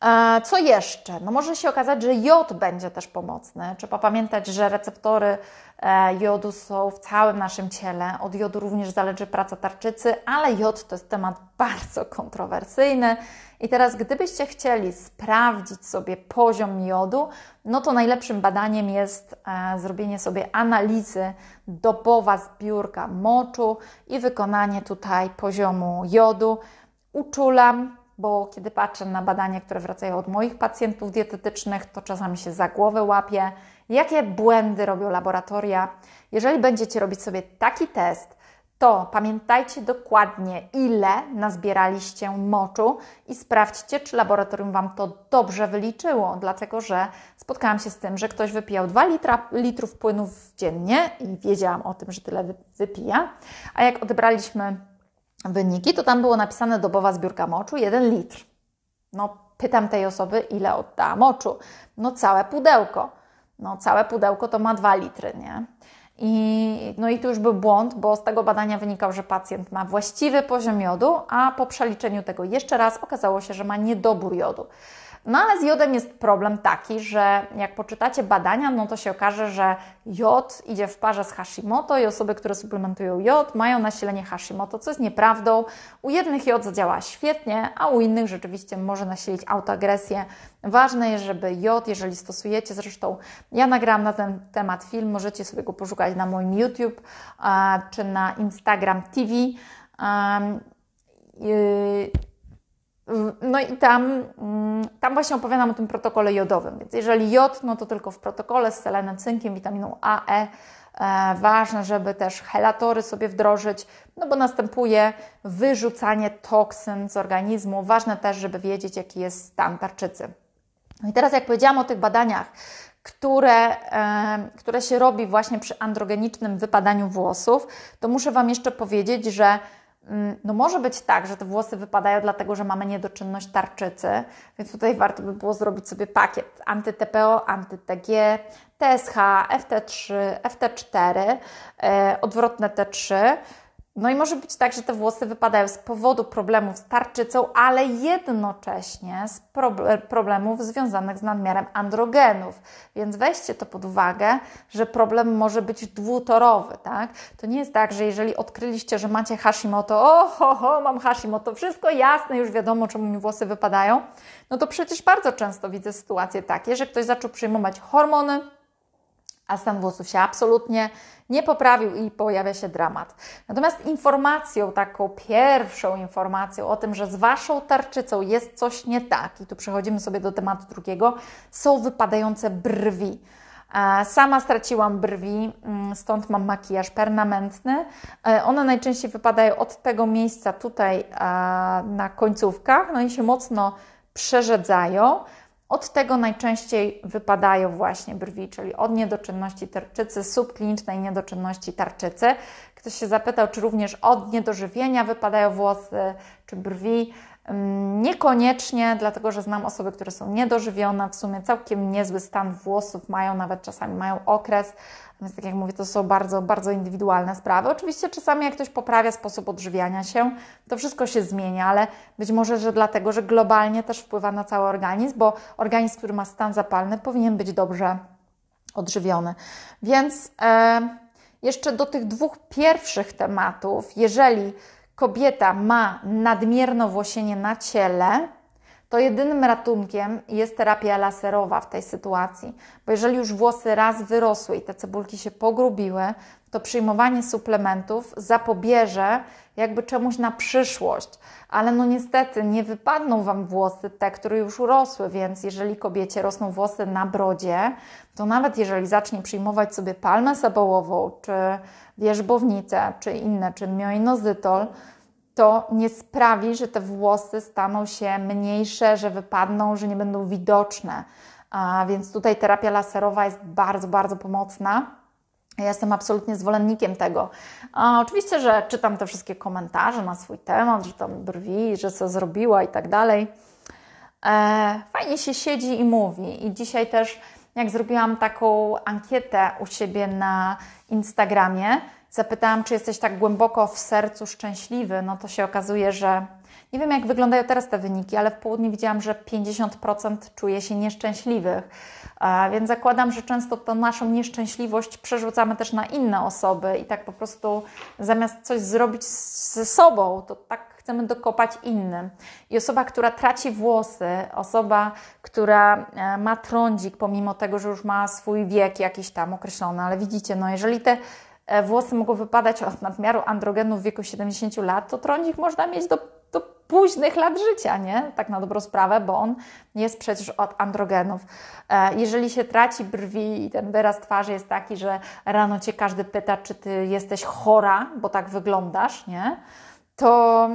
E, co jeszcze? No może się okazać, że jod będzie też pomocny. Trzeba pamiętać, że receptory e, jodu są w całym naszym ciele. Od jodu również zależy praca tarczycy, ale jod to jest temat bardzo kontrowersyjny. I teraz, gdybyście chcieli sprawdzić sobie poziom jodu, no to najlepszym badaniem jest e, zrobienie sobie analizy dobowa zbiórka moczu i wykonanie tutaj poziomu jodu. Uczulam, bo kiedy patrzę na badania, które wracają od moich pacjentów dietetycznych, to czasami się za głowę łapię, jakie błędy robią laboratoria. Jeżeli będziecie robić sobie taki test, to pamiętajcie dokładnie, ile nazbieraliście moczu i sprawdźcie, czy laboratorium Wam to dobrze wyliczyło, dlatego że spotkałam się z tym, że ktoś wypijał 2 litra, litrów płynów dziennie i wiedziałam o tym, że tyle wypija, a jak odebraliśmy wyniki, to tam było napisane dobowa zbiórka moczu 1 litr. No, pytam tej osoby, ile odda moczu. No, całe pudełko. No, całe pudełko to ma 2 litry, nie? I, no i tu już był błąd, bo z tego badania wynikał, że pacjent ma właściwy poziom jodu, a po przeliczeniu tego jeszcze raz okazało się, że ma niedobór jodu. No ale z jodem jest problem taki, że jak poczytacie badania, no to się okaże, że jod idzie w parze z Hashimoto i osoby, które suplementują jod, mają nasilenie Hashimoto, co jest nieprawdą. U jednych jod zadziała świetnie, a u innych rzeczywiście może nasilić autoagresję. Ważne jest, żeby jod, jeżeli stosujecie, zresztą ja nagrałam na ten temat film, możecie sobie go poszukać na moim YouTube czy na Instagram TV. Mm, no i tam, mm, tam właśnie opowiadam o tym protokole jodowym. Więc jeżeli jod, no to tylko w protokole z selenem, cynkiem, witaminą A, e, e. Ważne, żeby też helatory sobie wdrożyć, no bo następuje wyrzucanie toksyn z organizmu. Ważne też, żeby wiedzieć, jaki jest stan tarczycy. No i teraz, jak powiedziałam o tych badaniach, które, które się robi właśnie przy androgenicznym wypadaniu włosów, to muszę Wam jeszcze powiedzieć, że Mm, no może być tak, że te włosy wypadają dlatego, że mamy niedoczynność tarczycy, więc tutaj warto by było zrobić sobie pakiet anty-TPO, anty-TG, TSH, FT3, FT4, e, odwrotne T3, no i może być tak, że te włosy wypadają z powodu problemów z tarczycą, ale jednocześnie z problemów związanych z nadmiarem androgenów. Więc weźcie to pod uwagę, że problem może być dwutorowy, tak? To nie jest tak, że jeżeli odkryliście, że macie Hashimoto, o ho, ho, mam Hashimoto, wszystko jasne, już wiadomo, czemu mi włosy wypadają. No to przecież bardzo często widzę sytuacje takie, że ktoś zaczął przyjmować hormony, a stan włosów się absolutnie nie poprawił i pojawia się dramat. Natomiast informacją, taką pierwszą informacją o tym, że z Waszą tarczycą jest coś nie tak, i tu przechodzimy sobie do tematu drugiego, są wypadające brwi. E, sama straciłam brwi, mm, stąd mam makijaż permanentny. E, one najczęściej wypadają od tego miejsca tutaj e, na końcówkach, no i się mocno przerzedzają. Od tego najczęściej wypadają właśnie brwi, czyli od niedoczynności tarczycy, subklinicznej niedoczynności tarczycy. Ktoś się zapytał, czy również od niedożywienia wypadają włosy, czy brwi. Niekoniecznie, dlatego że znam osoby, które są niedożywione, w sumie całkiem niezły stan włosów mają, nawet czasami mają okres, więc tak jak mówię, to są bardzo, bardzo indywidualne sprawy. Oczywiście czasami jak ktoś poprawia sposób odżywiania się, to wszystko się zmienia, ale być może, że dlatego, że globalnie też wpływa na cały organizm, bo organizm, który ma stan zapalny, powinien być dobrze odżywiony. Więc e, jeszcze do tych dwóch pierwszych tematów, jeżeli kobieta ma nadmierne włosienie na ciele, to jedynym ratunkiem jest terapia laserowa w tej sytuacji, bo jeżeli już włosy raz wyrosły i te cebulki się pogrubiły, to przyjmowanie suplementów zapobierze jakby czemuś na przyszłość. Ale no niestety nie wypadną Wam włosy te, które już urosły, więc jeżeli kobiecie rosną włosy na brodzie, to nawet jeżeli zacznie przyjmować sobie palmę sabołową czy wierzbownicę czy inne, czy mioinozytol, to nie sprawi, że te włosy staną się mniejsze, że wypadną, że nie będą widoczne. A więc tutaj terapia laserowa jest bardzo, bardzo pomocna. Ja jestem absolutnie zwolennikiem tego. A oczywiście, że czytam te wszystkie komentarze na swój temat, że tam brwi, że co zrobiła i tak dalej. E, fajnie się siedzi i mówi. I dzisiaj też, jak zrobiłam taką ankietę u siebie na Instagramie. Zapytałam, czy jesteś tak głęboko w sercu szczęśliwy. No to się okazuje, że nie wiem, jak wyglądają teraz te wyniki, ale w południu widziałam, że 50% czuje się nieszczęśliwych. Więc zakładam, że często tą naszą nieszczęśliwość przerzucamy też na inne osoby i tak po prostu zamiast coś zrobić ze sobą, to tak chcemy dokopać innym. I osoba, która traci włosy, osoba, która e, ma trądzik, pomimo tego, że już ma swój wiek jakiś tam określony, ale widzicie, no jeżeli te e, włosy mogą wypadać od nadmiaru androgenu w wieku 70 lat, to trądzik można mieć do, do późnych lat życia, nie? Tak na dobrą sprawę, bo on jest przecież od androgenów. E, jeżeli się traci brwi i ten wyraz twarzy jest taki, że rano cię każdy pyta, czy ty jesteś chora, bo tak wyglądasz, nie? To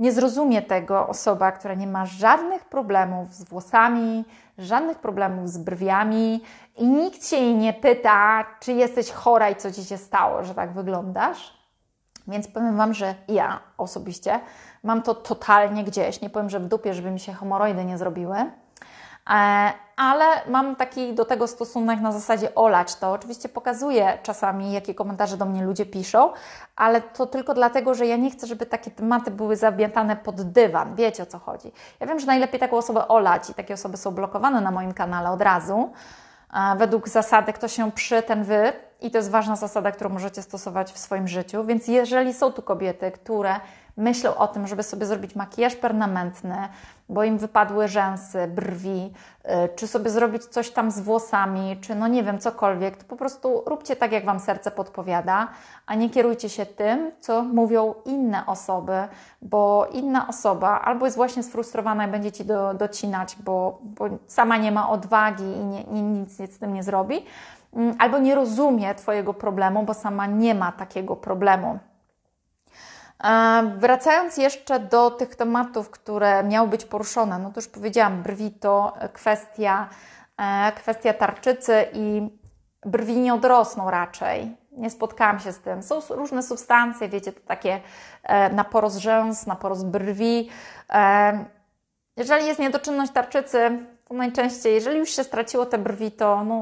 nie zrozumie tego osoba, która nie ma żadnych problemów z włosami, żadnych problemów z brwiami i nikt się jej nie pyta, czy jesteś chora i co ci się stało, że tak wyglądasz. Więc powiem Wam, że ja osobiście mam to totalnie gdzieś. Nie powiem, że w dupie, żeby mi się homoroidy nie zrobiły, E, ale mam taki do tego stosunek na zasadzie olać to. Oczywiście pokazuję czasami, jakie komentarze do mnie ludzie piszą, ale to tylko dlatego, że ja nie chcę, żeby takie tematy były zabiatane pod dywan. Wiecie o co chodzi. Ja wiem, że najlepiej taką osobę olać i takie osoby są blokowane na moim kanale od razu. E, według zasady, kto się przy, ten wy. I to jest ważna zasada, którą możecie stosować w swoim życiu. Więc jeżeli są tu kobiety, które myślą o tym, żeby sobie zrobić makijaż permanentny, bo im wypadły rzęsy, brwi, y, czy sobie zrobić coś tam z włosami, czy no nie wiem, cokolwiek, to po prostu róbcie tak, jak Wam serce podpowiada, a nie kierujcie się tym, co mówią inne osoby, bo inna osoba albo jest właśnie sfrustrowana i będzie Ci do, docinać, bo, bo sama nie ma odwagi i nie, nie, nic, nic z tym nie zrobi, mm, albo nie rozumie Twojego problemu, bo sama nie ma takiego problemu. Wracając jeszcze do tych tematów, które miały być poruszone, no to już powiedziałam, brwi to kwestia, e, kwestia tarczycy i brwi nie odrosną raczej. Nie spotkałam się z tym. Są różne substancje, wiecie, to takie e, na porost rzęs, na porost brwi. E, jeżeli jest niedoczynność tarczycy, to najczęściej, jeżeli już się straciło te brwi, to no,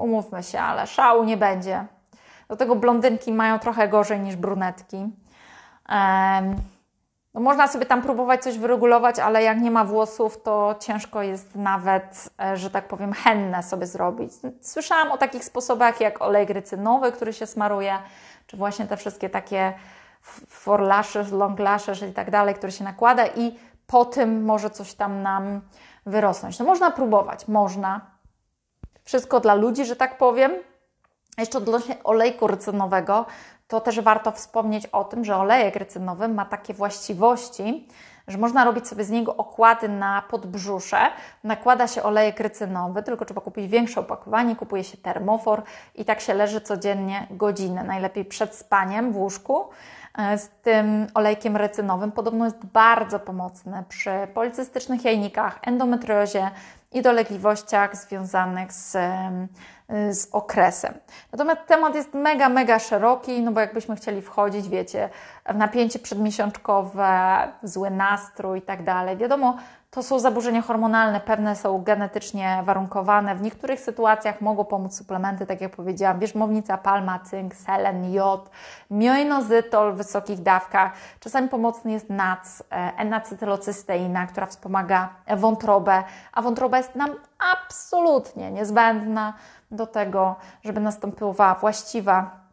umówmy się, ale szału nie będzie. Do tego blondynki mają trochę gorzej niż brunetki. No można sobie tam próbować coś wyregulować, ale jak nie ma włosów, to ciężko jest nawet, e, że tak powiem, henne sobie zrobić. Słyszałam o takich sposobach jak olej grycynowy, który się smaruje, czy właśnie te wszystkie takie for lashes, long lashes i tak dalej, które się nakłada i po tym może coś tam nam wyrosnąć. No można próbować, można. Wszystko dla ludzi, że tak powiem. Jeszcze odnośnie olejku rycynowego, to też warto wspomnieć o tym, że olejek rycynowy ma takie właściwości, że można robić sobie z niego okłady na podbrzusze, nakłada się olejek rycynowy, tylko trzeba kupić większe opakowanie, kupuje się termofor i tak się leży codziennie godzinę, najlepiej przed spaniem w łóżku, E, z tym olejkiem recynowym. Podobno jest bardzo pomocny przy policystycznych jajnikach, endometriozie i dolegliwościach związanych z, e, z okresem. Natomiast temat jest mega, mega szeroki, no bo jakbyśmy chcieli wchodzić, wiecie, w napięcie przedmiesiączkowe, w zły nastrój i tak dalej. Wiadomo, to są zaburzenia hormonalne, pewne są genetycznie warunkowane. W niektórych sytuacjach mogą pomóc suplementy, tak jak powiedziałam, wierzmownica, palma, cynk, selen, jod, mioinozytol w wysokich dawkach. Czasami pomocny jest NAC, e, N-acetylocysteina, która wspomaga wątrobę, a wątroba jest nam absolutnie niezbędna do tego, żeby nastąpiła właściwa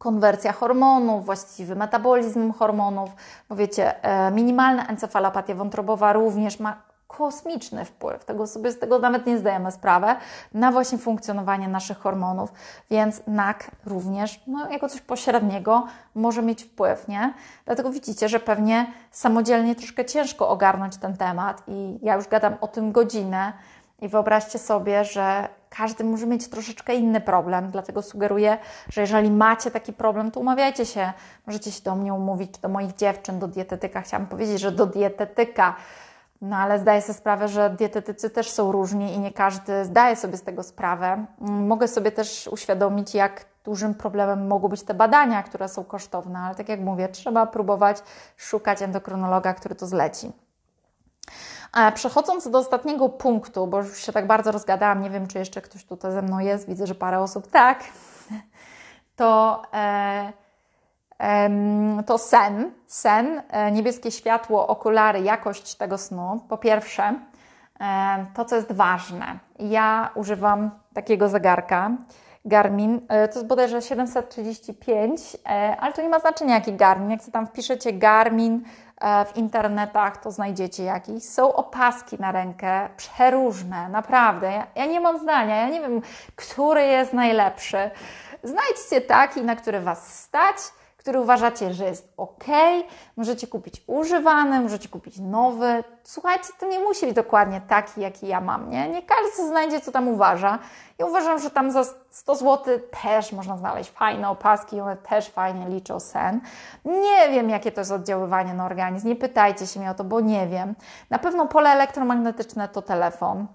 konwersja hormonów, właściwy metabolizm hormonów. Bo no wiecie, e, minimalna encefalopatia wątrobowa również ma kosmiczny wpływ, tego sobie z tego nawet nie zdajemy sprawę, na właśnie funkcjonowanie naszych hormonów, więc NAK również, no, jako coś pośredniego może mieć wpływ, nie? Dlatego widzicie, że pewnie samodzielnie troszkę ciężko ogarnąć ten temat i ja już gadam o tym godzinę i wyobraźcie sobie, że każdy może mieć troszeczkę inny problem, dlatego sugeruję, że jeżeli macie taki problem, to umawiajcie się. Możecie się do mnie umówić, do moich dziewczyn, do dietetyka. Chciałam powiedzieć, że do dietetyka. No ale zdaję sobie sprawę, że dietetycy też są różni i nie każdy zdaje sobie z tego sprawę. Mm, mogę sobie też uświadomić, jak dużym problemem mogą być te badania, które są kosztowne, ale tak jak mówię, trzeba próbować szukać endokrinologa, który to zleci. E, przechodząc do ostatniego punktu, bo już się tak bardzo rozgadałam, nie wiem, czy jeszcze ktoś tutaj ze mną jest, widzę, że parę osób tak, to, e, e, to sen. Sen, e, niebieskie światło, okulary, jakość tego snu. Po pierwsze, e, to, co jest ważne. Ja używam takiego zegarka. Garmin, e, to jest bodajże 735, ale to nie ma znaczenia jaki Garmin. Jak sobie tam wpiszecie Garmin E, w internetach, to znajdziecie jakieś. Są opaski na rękę, przeróżne, naprawdę. Ja, ja nie mam zdania, ja nie wiem, który jest najlepszy. Znajdźcie taki, na który Was stać który uważacie, że jest ok, możecie kupić używany, możecie kupić nowy. Słuchajcie, to nie musi być dokładnie taki, jaki ja mam, nie? Nie każdy znajdzie, co tam uważa. Ja uważam, że tam za 100 zł też można znaleźć fajne opaski, one też fajnie liczą sen. Nie wiem, jakie to jest oddziaływanie na organizm, nie pytajcie się mnie o to, bo nie wiem. Na pewno pole elektromagnetyczne to telefon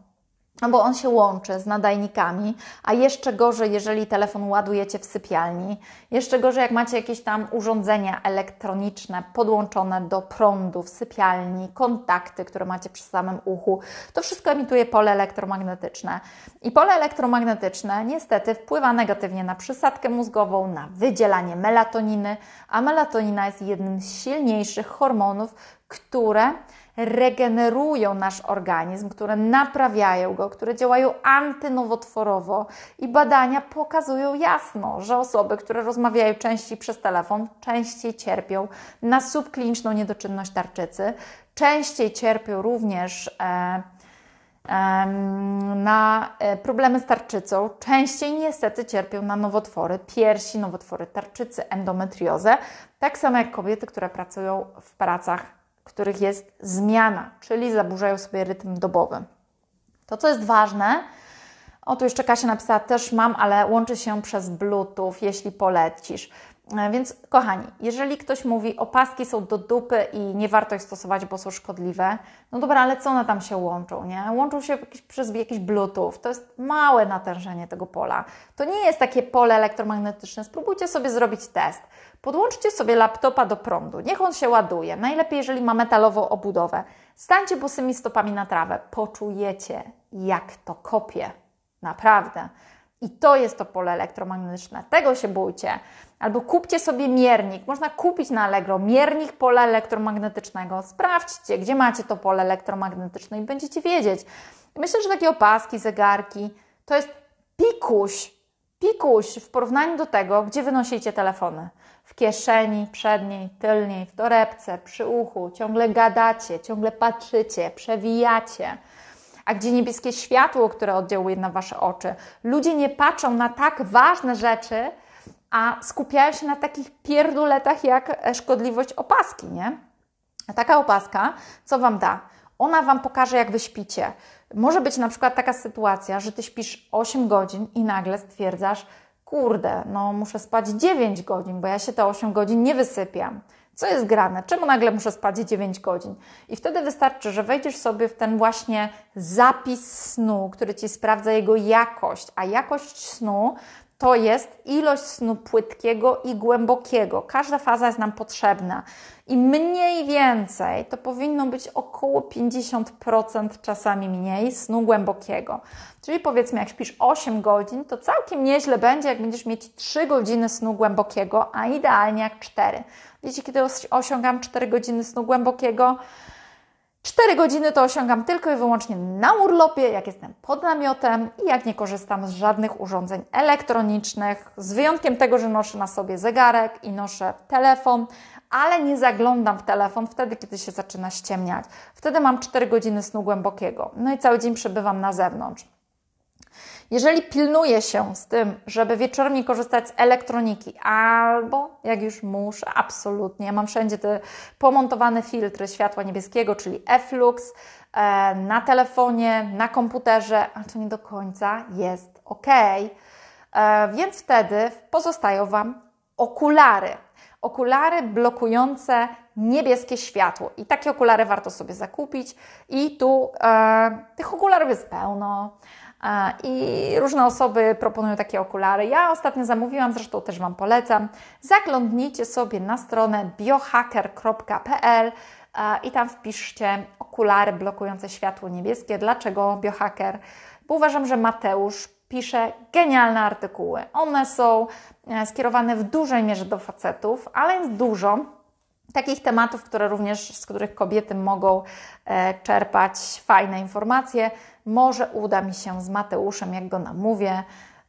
no bo on się łączy z nadajnikami, a jeszcze gorzej, jeżeli telefon ładujecie w sypialni, jeszcze gorzej, jak macie jakieś tam urządzenia elektroniczne podłączone do prądu w sypialni, kontakty, które macie przy samym uchu, to wszystko emituje pole elektromagnetyczne. I pole elektromagnetyczne niestety wpływa negatywnie na przysadkę mózgową, na wydzielanie melatoniny, a melatonina jest jednym z silniejszych hormonów, które regenerują nasz organizm, które naprawiają go, które działają antynowotworowo i badania pokazują jasno, że osoby, które rozmawiają częściej przez telefon, częściej cierpią na subkliniczną niedoczynność tarczycy, częściej cierpią również e, na e, problemy z tarczycą, częściej niestety cierpią na nowotwory piersi, nowotwory tarczycy, endometriozę, tak samo jak kobiety, które pracują w pracach których jest zmiana, czyli zaburzają sobie rytm dobowy. To, co jest ważne, o tu jeszcze Kasia napisała, też mam, ale łączy się przez Bluetooth, jeśli polecisz. E, więc kochani, jeżeli ktoś mówi, opaski są do dupy i nie warto ich stosować, bo są szkodliwe, no dobra, ale co one tam się łączą, nie? Łączą się jakieś, przez jakiś Bluetooth, to jest małe natężenie tego pola. To nie jest takie pole elektromagnetyczne, spróbujcie sobie zrobić test. Podłączcie sobie laptopa do prądu, niech on się ładuje, najlepiej jeżeli ma metalową obudowę. Stańcie bosymi stopami na trawę, poczujecie jak to kopie, naprawdę. I to jest to pole elektromagnetyczne, tego się bójcie. Albo kupcie sobie miernik, można kupić na Allegro miernik pola elektromagnetycznego. Sprawdźcie, gdzie macie to pole elektromagnetyczne i będziecie wiedzieć. Myślę, że takie opaski, zegarki to jest pikuś, pikuś w porównaniu do tego, gdzie wynosicie telefony w kieszeni przedniej, tylniej, w torebce, przy uchu, ciągle gadacie, ciągle patrzycie, przewijacie. A gdzie niebieskie światło, które oddziałuje na wasze oczy, ludzie nie patrzą na tak ważne rzeczy, a skupiają się na takich pierduletach jak e, szkodliwość opaski, nie? A taka opaska, co wam da? Ona wam pokaże, jak wy śpicie. Może być na przykład taka sytuacja, że ty śpisz 8 godzin i nagle stwierdzasz, kurde, no muszę spać 9 godzin, bo ja się te 8 godzin nie wysypiam. Co jest grane? Czemu nagle muszę spać 9 godzin? I wtedy wystarczy, że wejdziesz sobie w ten właśnie zapis snu, który ci sprawdza jego jakość, a jakość snu to jest ilość snu płytkiego i głębokiego. Każda faza jest nam potrzebna i mniej więcej to powinno być około 50% czasami mniej snu głębokiego. Czyli powiedzmy, jak śpisz 8 godzin, to całkiem nieźle będzie, jak będziesz mieć 3 godziny snu głębokiego, a idealnie jak 4. Wiecie, kiedy osiągam 4 godziny snu głębokiego? 4 godziny to osiągam tylko i wyłącznie na urlopie, jak jestem pod namiotem i jak nie korzystam z żadnych urządzeń elektronicznych, z wyjątkiem tego, że noszę na sobie zegarek i noszę telefon, ale nie zaglądam w telefon wtedy, kiedy się zaczyna ściemniać. Wtedy mam 4 godziny snu głębokiego, no i cały dzień przebywam na zewnątrz. Jeżeli pilnuje się z tym, żeby wieczorem nie korzystać z elektroniki, albo jak już muszę, absolutnie, ja mam wszędzie te pomontowane filtry światła niebieskiego, czyli F-Lux, e, na telefonie, na komputerze, ale to nie do końca jest ok. E, więc wtedy pozostają Wam okulary. Okulary blokujące niebieskie światło. I takie okulary warto sobie zakupić. I tu e, tych okularów jest pełno. I różne osoby proponują takie okulary. Ja ostatnio zamówiłam, zresztą też Wam polecam. Zaglądnijcie sobie na stronę biohacker.pl i tam wpiszcie okulary blokujące światło niebieskie. Dlaczego biohacker? Bo uważam, że Mateusz pisze genialne artykuły. One są e, skierowane w dużej mierze do facetów, ale jest dużo takich tematów, które również, z których kobiety mogą e, czerpać fajne informacje. Może uda mi się z Mateuszem, jak go namówię,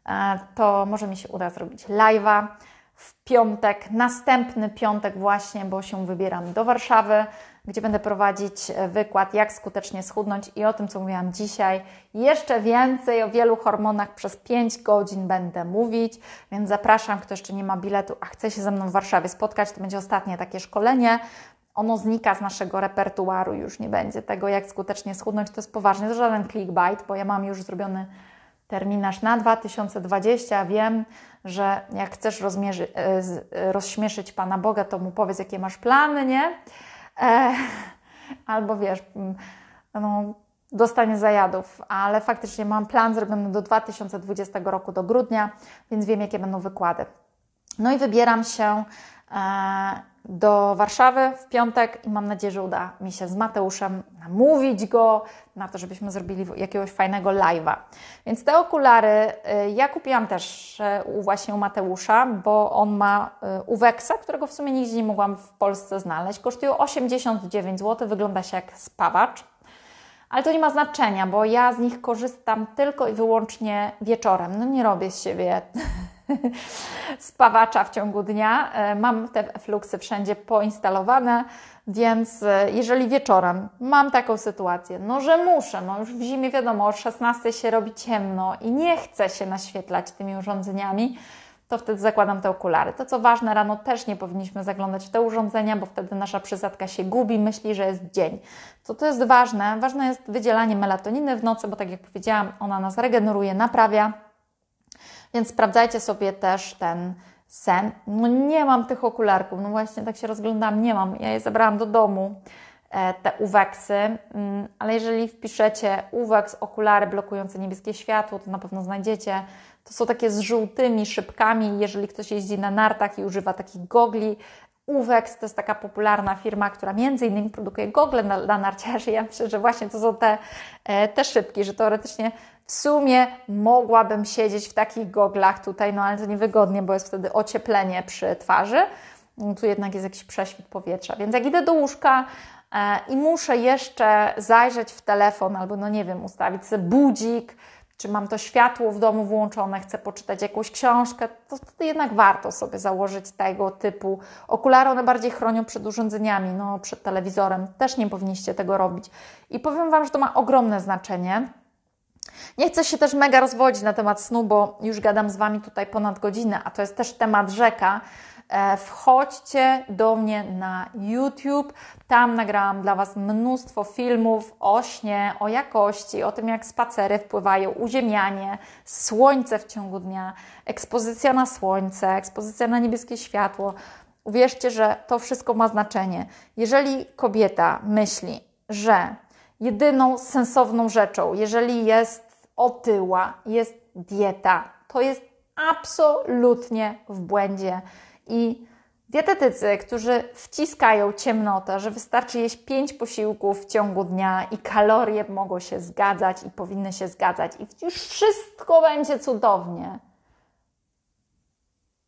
e, to może mi się uda zrobić live'a w piątek, następny piątek właśnie, bo się wybieram do Warszawy, gdzie będę prowadzić e, wykład jak skutecznie schudnąć i o tym, co mówiłam dzisiaj. Jeszcze więcej o wielu hormonach przez 5 godzin będę mówić, więc zapraszam, kto jeszcze nie ma biletu, a chce się ze mną w Warszawie spotkać, to będzie ostatnie takie szkolenie ono znika z naszego repertuaru, już nie będzie tego, jak skutecznie schudnąć. To jest poważnie, to żaden clickbait, bo ja mam już zrobiony terminarz na 2020. Wiem, że jak chcesz e, e, rozśmieszyć Pana Boga, to mu powiedz, jakie masz plany, nie? E, albo wiesz, no, dostanie zajadów, ale faktycznie mam plan zrobiony do 2020 roku, do grudnia, więc wiem, jakie będą wykłady. No i wybieram się. E, do Warszawy w piątek i mam nadzieję, że uda mi się z Mateuszem namówić go na to, żebyśmy zrobili jakiegoś fajnego live'a. Więc te okulary y, ja kupiłam też y, właśnie u Mateusza, bo on ma y, Uweksa, którego w sumie nigdzie nie mogłam w Polsce znaleźć. Kosztują 89 zł, wygląda się jak spawacz. Ale to nie ma znaczenia, bo ja z nich korzystam tylko i wyłącznie wieczorem. No nie robię z siebie spawacza w ciągu dnia. E, mam te fluksy wszędzie poinstalowane, więc e, jeżeli wieczorem mam taką sytuację, no że muszę, no już w zimie wiadomo, o 16 się robi ciemno i nie chcę się naświetlać tymi urządzeniami, to wtedy zakładam te okulary. To co ważne, rano też nie powinniśmy zaglądać w te urządzenia, bo wtedy nasza przysadka się gubi, myśli, że jest dzień. Co to jest ważne? Ważne jest wydzielanie melatoniny w nocy, bo tak jak powiedziałam, ona nas regeneruje, naprawia więc sprawdzajcie sobie też ten sen. No nie mam tych okularków, no właśnie tak się rozglądam, nie mam. Ja je zabrałam do domu, e, te uweksy, mm, ale jeżeli wpiszecie uweks, okulary blokujące niebieskie światło, to na pewno znajdziecie. To są takie z żółtymi szybkami, jeżeli ktoś jeździ na nartach i używa takich gogli, Uwex to jest taka popularna firma, która między innymi produkuje gogle dla narciarzy. Ja myślę, że właśnie to są te, e, te szybki, że teoretycznie w sumie mogłabym siedzieć w takich goglach tutaj, no ale to niewygodnie, bo jest wtedy ocieplenie przy twarzy. Mm, tu jednak jest jakiś prześwit powietrza. Więc jak idę do łóżka, e, i muszę jeszcze zajrzeć w telefon, albo no nie wiem, ustawić sobie budzik, czy mam to światło w domu włączone, chcę poczytać jakąś książkę, to wtedy jednak warto sobie założyć tego typu okulary. One bardziej chronią przed urządzeniami, no przed telewizorem. Też nie powinniście tego robić. I powiem Wam, że to ma ogromne znaczenie nie chcę się też mega rozwodzić na temat snu, bo już gadam z Wami tutaj ponad godzinę, a to jest też temat rzeka. E, wchodźcie do mnie na YouTube. Tam nagrałam dla Was mnóstwo filmów o śnie, o jakości, o tym, jak spacery wpływają, uziemianie, słońce w ciągu dnia, ekspozycja na słońce, ekspozycja na niebieskie światło. Uwierzcie, że to wszystko ma znaczenie. Jeżeli kobieta myśli, że jedyną sensowną rzeczą, jeżeli jest otyła jest dieta. To jest absolutnie w błędzie. I dietetycy, którzy wciskają ciemnotę, że wystarczy jeść pięć posiłków w ciągu dnia i kalorie mogą się zgadzać i powinny się zgadzać i już wszystko będzie cudownie.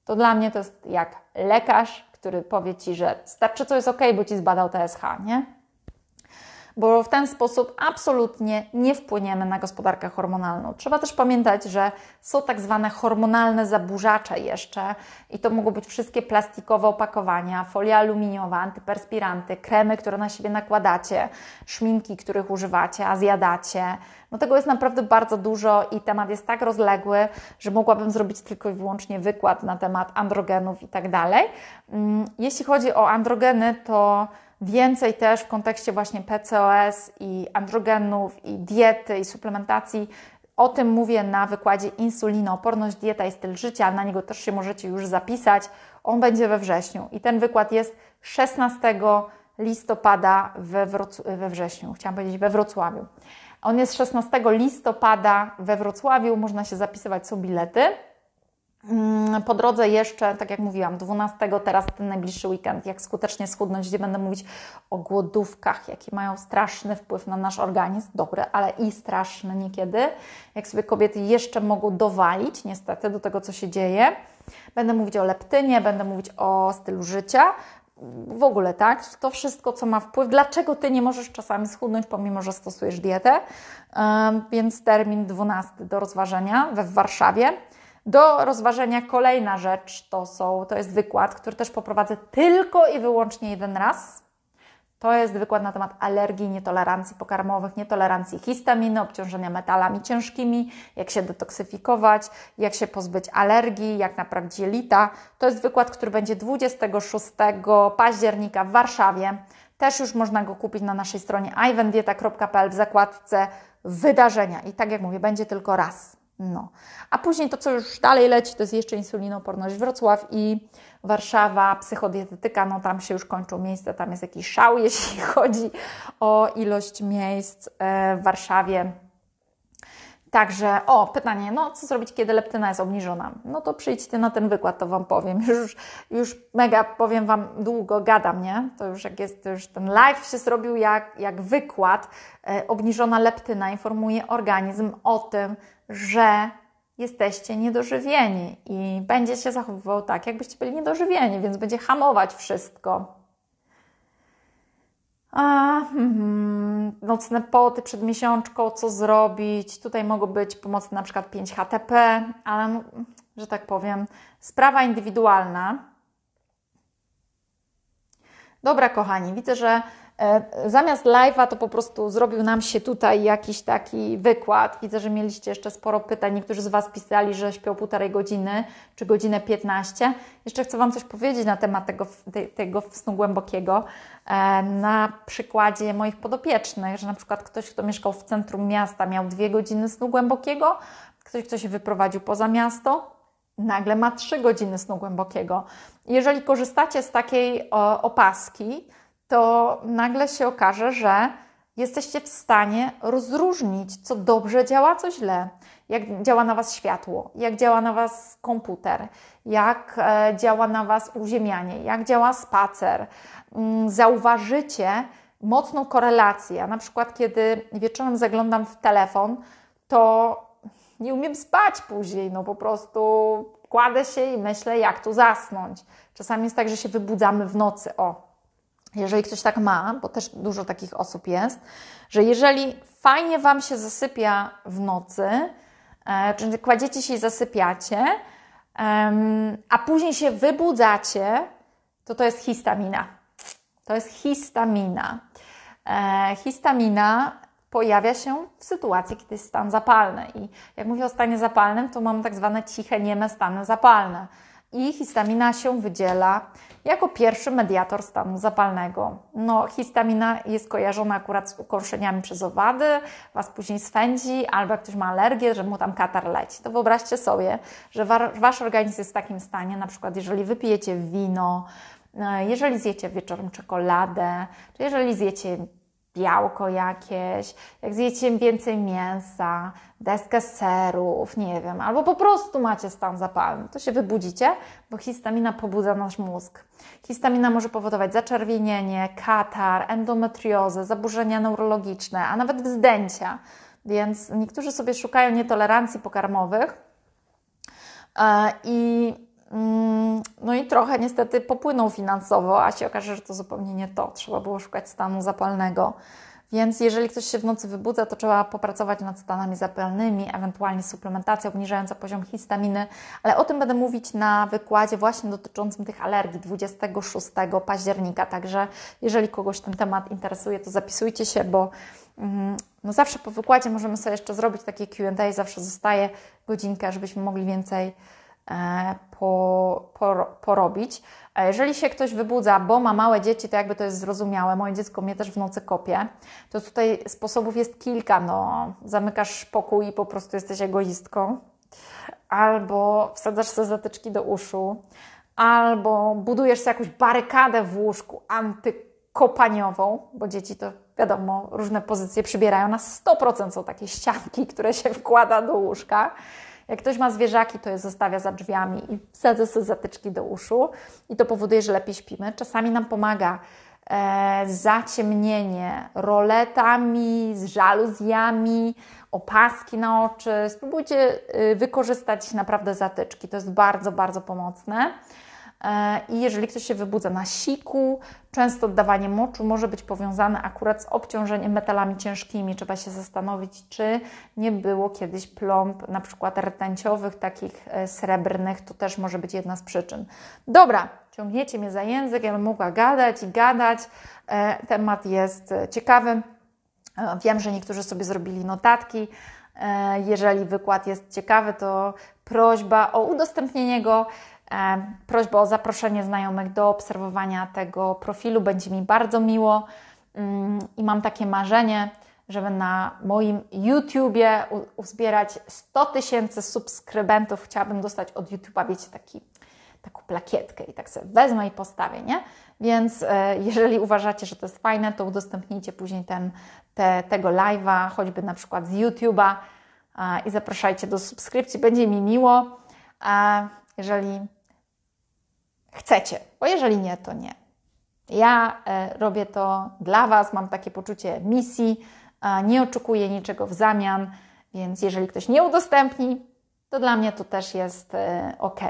To dla mnie to jest jak lekarz, który powie ci, że co jest ok, bo ci zbadał TSH, nie? bo w ten sposób absolutnie nie wpłyniemy na gospodarkę hormonalną. Trzeba też pamiętać, że są tak zwane hormonalne zaburzacze jeszcze i to mogą być wszystkie plastikowe opakowania, folia aluminiowa, antyperspiranty, kremy, które na siebie nakładacie, szminki, których używacie, a zjadacie. No tego jest naprawdę bardzo dużo i temat jest tak rozległy, że mogłabym zrobić tylko i wyłącznie wykład na temat androgenów i tak dalej. Mm, jeśli chodzi o androgeny, to więcej też w kontekście właśnie PCOS i androgenów i diety i suplementacji. O tym mówię na wykładzie Insulinooporność, dieta i styl życia. Na niego też się możecie już zapisać. On będzie we wrześniu i ten wykład jest 16 listopada we, we wrześniu. Chciałam powiedzieć we Wrocławiu. On jest 16 listopada we Wrocławiu. Można się zapisywać, są bilety. Mm, po drodze jeszcze, tak jak mówiłam, 12 teraz ten najbliższy weekend, jak skutecznie schudnąć, gdzie będę mówić o głodówkach, jakie mają straszny wpływ na nasz organizm, dobry, ale i straszny niekiedy, jak sobie kobiety jeszcze mogą dowalić niestety do tego, co się dzieje. Będę mówić o leptynie, będę mówić o stylu życia, w ogóle tak, to wszystko, co ma wpływ, dlaczego ty nie możesz czasami schudnąć, pomimo że stosujesz dietę. Więc termin 12 do rozważenia we w Warszawie. Do rozważenia kolejna rzecz to, są, to jest wykład, który też poprowadzę tylko i wyłącznie jeden raz. To jest wykład na temat alergii, nietolerancji pokarmowych, nietolerancji histaminy, obciążenia metalami ciężkimi, jak się detoksyfikować, jak się pozbyć alergii, jak naprawić jelita. To jest wykład, który będzie 26 października w Warszawie. Też już można go kupić na naszej stronie iwendieta.pl w zakładce wydarzenia. I tak jak mówię, będzie tylko raz. No. A później to, co już dalej leci, to jest jeszcze insulinoporność Wrocław i Warszawa, psychodietetyka, no tam się już kończą miejsca, tam jest jakiś szał, jeśli chodzi o ilość miejsc e, w Warszawie. Także, o, pytanie, no co zrobić, kiedy leptyna jest obniżona? No to przyjdźcie na ten wykład, to Wam powiem. Już, już mega, powiem Wam, długo gadam, nie? To już jak jest, już ten live się zrobił jak, jak wykład. E, obniżona leptyna informuje organizm o tym, że jesteście niedożywieni i będzie się zachowywał tak, jakbyście byli niedożywieni, więc będzie hamować wszystko. A, mm, nocne poty przed miesiączką, co zrobić? Tutaj mogą być pomocne na przykład 5 HTP, ale że tak powiem, sprawa indywidualna. Dobra, kochani, widzę, że E, zamiast live'a to po prostu zrobił nam się tutaj jakiś taki wykład. Widzę, że mieliście jeszcze sporo pytań. Niektórzy z Was pisali, że śpią półtorej godziny czy godzinę 15. Jeszcze chcę Wam coś powiedzieć na temat tego, tego snu głębokiego e, na przykładzie moich podopiecznych, że na przykład ktoś, kto mieszkał w centrum miasta, miał dwie godziny snu głębokiego, ktoś, kto się wyprowadził poza miasto, nagle ma trzy godziny snu głębokiego. Jeżeli korzystacie z takiej opaski, to nagle się okaże, że jesteście w stanie rozróżnić, co dobrze działa, co źle, jak działa na Was światło, jak działa na Was komputer, jak e, działa na Was uziemianie, jak działa spacer. Mm, zauważycie mocną korelację. Ja na przykład, kiedy wieczorem zaglądam w telefon, to nie umiem spać później, no po prostu kładę się i myślę, jak tu zasnąć. Czasami jest tak, że się wybudzamy w nocy, o, jeżeli ktoś tak ma, bo też dużo takich osób jest, że jeżeli fajnie Wam się zasypia w nocy, e, czyli kładziecie się i zasypiacie, a później się wybudzacie, to to jest histamina. To jest histamina. E, histamina pojawia się w sytuacji, kiedy jest stan zapalny. I jak mówię o stanie zapalnym, to mam tak zwane ciche, nieme stany zapalne i histamina się wydziela jako pierwszy mediator stanu zapalnego. No, histamina jest kojarzona akurat z ukąszeniami przez owady, was później swędzi, albo jak ktoś ma alergię, że mu tam katar leci. To wyobraźcie sobie, że wasz organizm jest w takim stanie, na przykład jeżeli wypijecie wino, e, jeżeli zjecie wieczorem czekoladę, czy jeżeli zjecie białko jakieś, jak zjecie więcej mięsa, deskę serów, nie wiem, albo po prostu macie stan zapalny, to się wybudzicie, bo histamina pobudza nasz mózg. Histamina może powodować zaczerwienienie, katar, endometriozę, zaburzenia neurologiczne, a nawet wzdęcia. Więc niektórzy sobie szukają nietolerancji pokarmowych e, i Mm, no i trochę niestety popłynął finansowo, a się okaże, że to zupełnie nie to. Trzeba było szukać stanu zapalnego. Więc jeżeli ktoś się w nocy wybudza, to trzeba popracować nad stanami zapalnymi, ewentualnie suplementacja obniżająca poziom histaminy, ale o tym będę mówić na wykładzie właśnie dotyczącym tych alergii 26 października. Także jeżeli kogoś ten temat interesuje, to zapisujcie się, bo mm, no zawsze po wykładzie możemy sobie jeszcze zrobić takie QA, zawsze zostaje godzinka, żebyśmy mogli więcej E, po, po, porobić. E, jeżeli się ktoś wybudza, bo ma małe dzieci, to jakby to jest zrozumiałe. Moje dziecko mnie też w nocy kopie. To tutaj sposobów jest kilka. No, zamykasz pokój i po prostu jesteś egoistką. Albo wsadzasz sobie zatyczki do uszu. Albo budujesz sobie jakąś barykadę w łóżku antykopaniową, bo dzieci to wiadomo, różne pozycje przybierają. Na 100% są takie ścianki, które się wkłada do łóżka. Jak ktoś ma zwierzaki, to je zostawia za drzwiami i wsadza sobie zatyczki do uszu i to powoduje, że lepiej śpimy. Czasami nam pomaga e, zaciemnienie roletami, z żaluzjami, opaski na oczy. Spróbujcie y, wykorzystać naprawdę zatyczki. To jest bardzo, bardzo pomocne. E, I jeżeli ktoś się wybudza na siku, często oddawanie moczu może być powiązane akurat z obciążeniem metalami ciężkimi. Trzeba się zastanowić, czy nie było kiedyś plomb, na przykład rtęciowych, takich e, srebrnych. To też może być jedna z przyczyn. Dobra, ciągniecie mnie za język, ja bym mogła gadać i gadać. E, temat jest ciekawy. Wiem, że niektórzy sobie zrobili notatki. Jeżeli wykład jest ciekawy, to prośba o udostępnienie go E, prośbę o zaproszenie znajomych do obserwowania tego profilu. Będzie mi bardzo miło mm, i mam takie marzenie, żeby na moim YouTubie uzbierać 100 tysięcy subskrybentów. Chciałabym dostać od YouTube'a, wiecie, taki, taką plakietkę i tak sobie wezmę i postawię, nie? Więc e, jeżeli uważacie, że to jest fajne, to udostępnijcie później ten, te, tego live'a, choćby na przykład z YouTube'a e, i zapraszajcie do subskrypcji. Będzie mi miło. Jeżeli chcecie, bo jeżeli nie, to nie. Ja e, robię to dla Was, mam takie poczucie misji, nie oczekuję niczego w zamian, więc jeżeli ktoś nie udostępni, to dla mnie to też jest e, ok.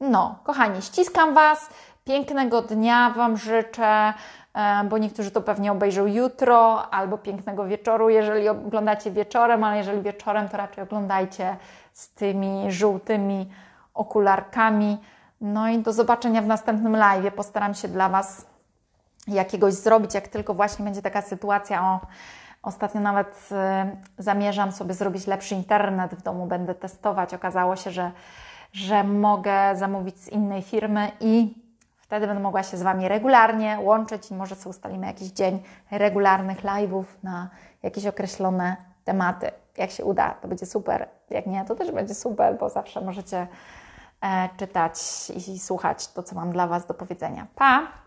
No, kochani, ściskam Was. Pięknego dnia Wam życzę, e, bo niektórzy to pewnie obejrzą jutro, albo pięknego wieczoru, jeżeli oglądacie wieczorem, ale jeżeli wieczorem, to raczej oglądajcie z tymi żółtymi okularkami. No i do zobaczenia w następnym live. Postaram się dla Was jakiegoś zrobić, jak tylko właśnie będzie taka sytuacja. O, ostatnio nawet y, zamierzam sobie zrobić lepszy internet w domu, będę testować. Okazało się, że, że mogę zamówić z innej firmy i wtedy będę mogła się z Wami regularnie łączyć i może sobie ustalimy jakiś dzień regularnych live'ów na jakieś określone tematy. Jak się uda, to będzie super. Jak nie, to też będzie super, bo zawsze możecie E, czytać i słuchać to, co mam dla Was do powiedzenia. Pa!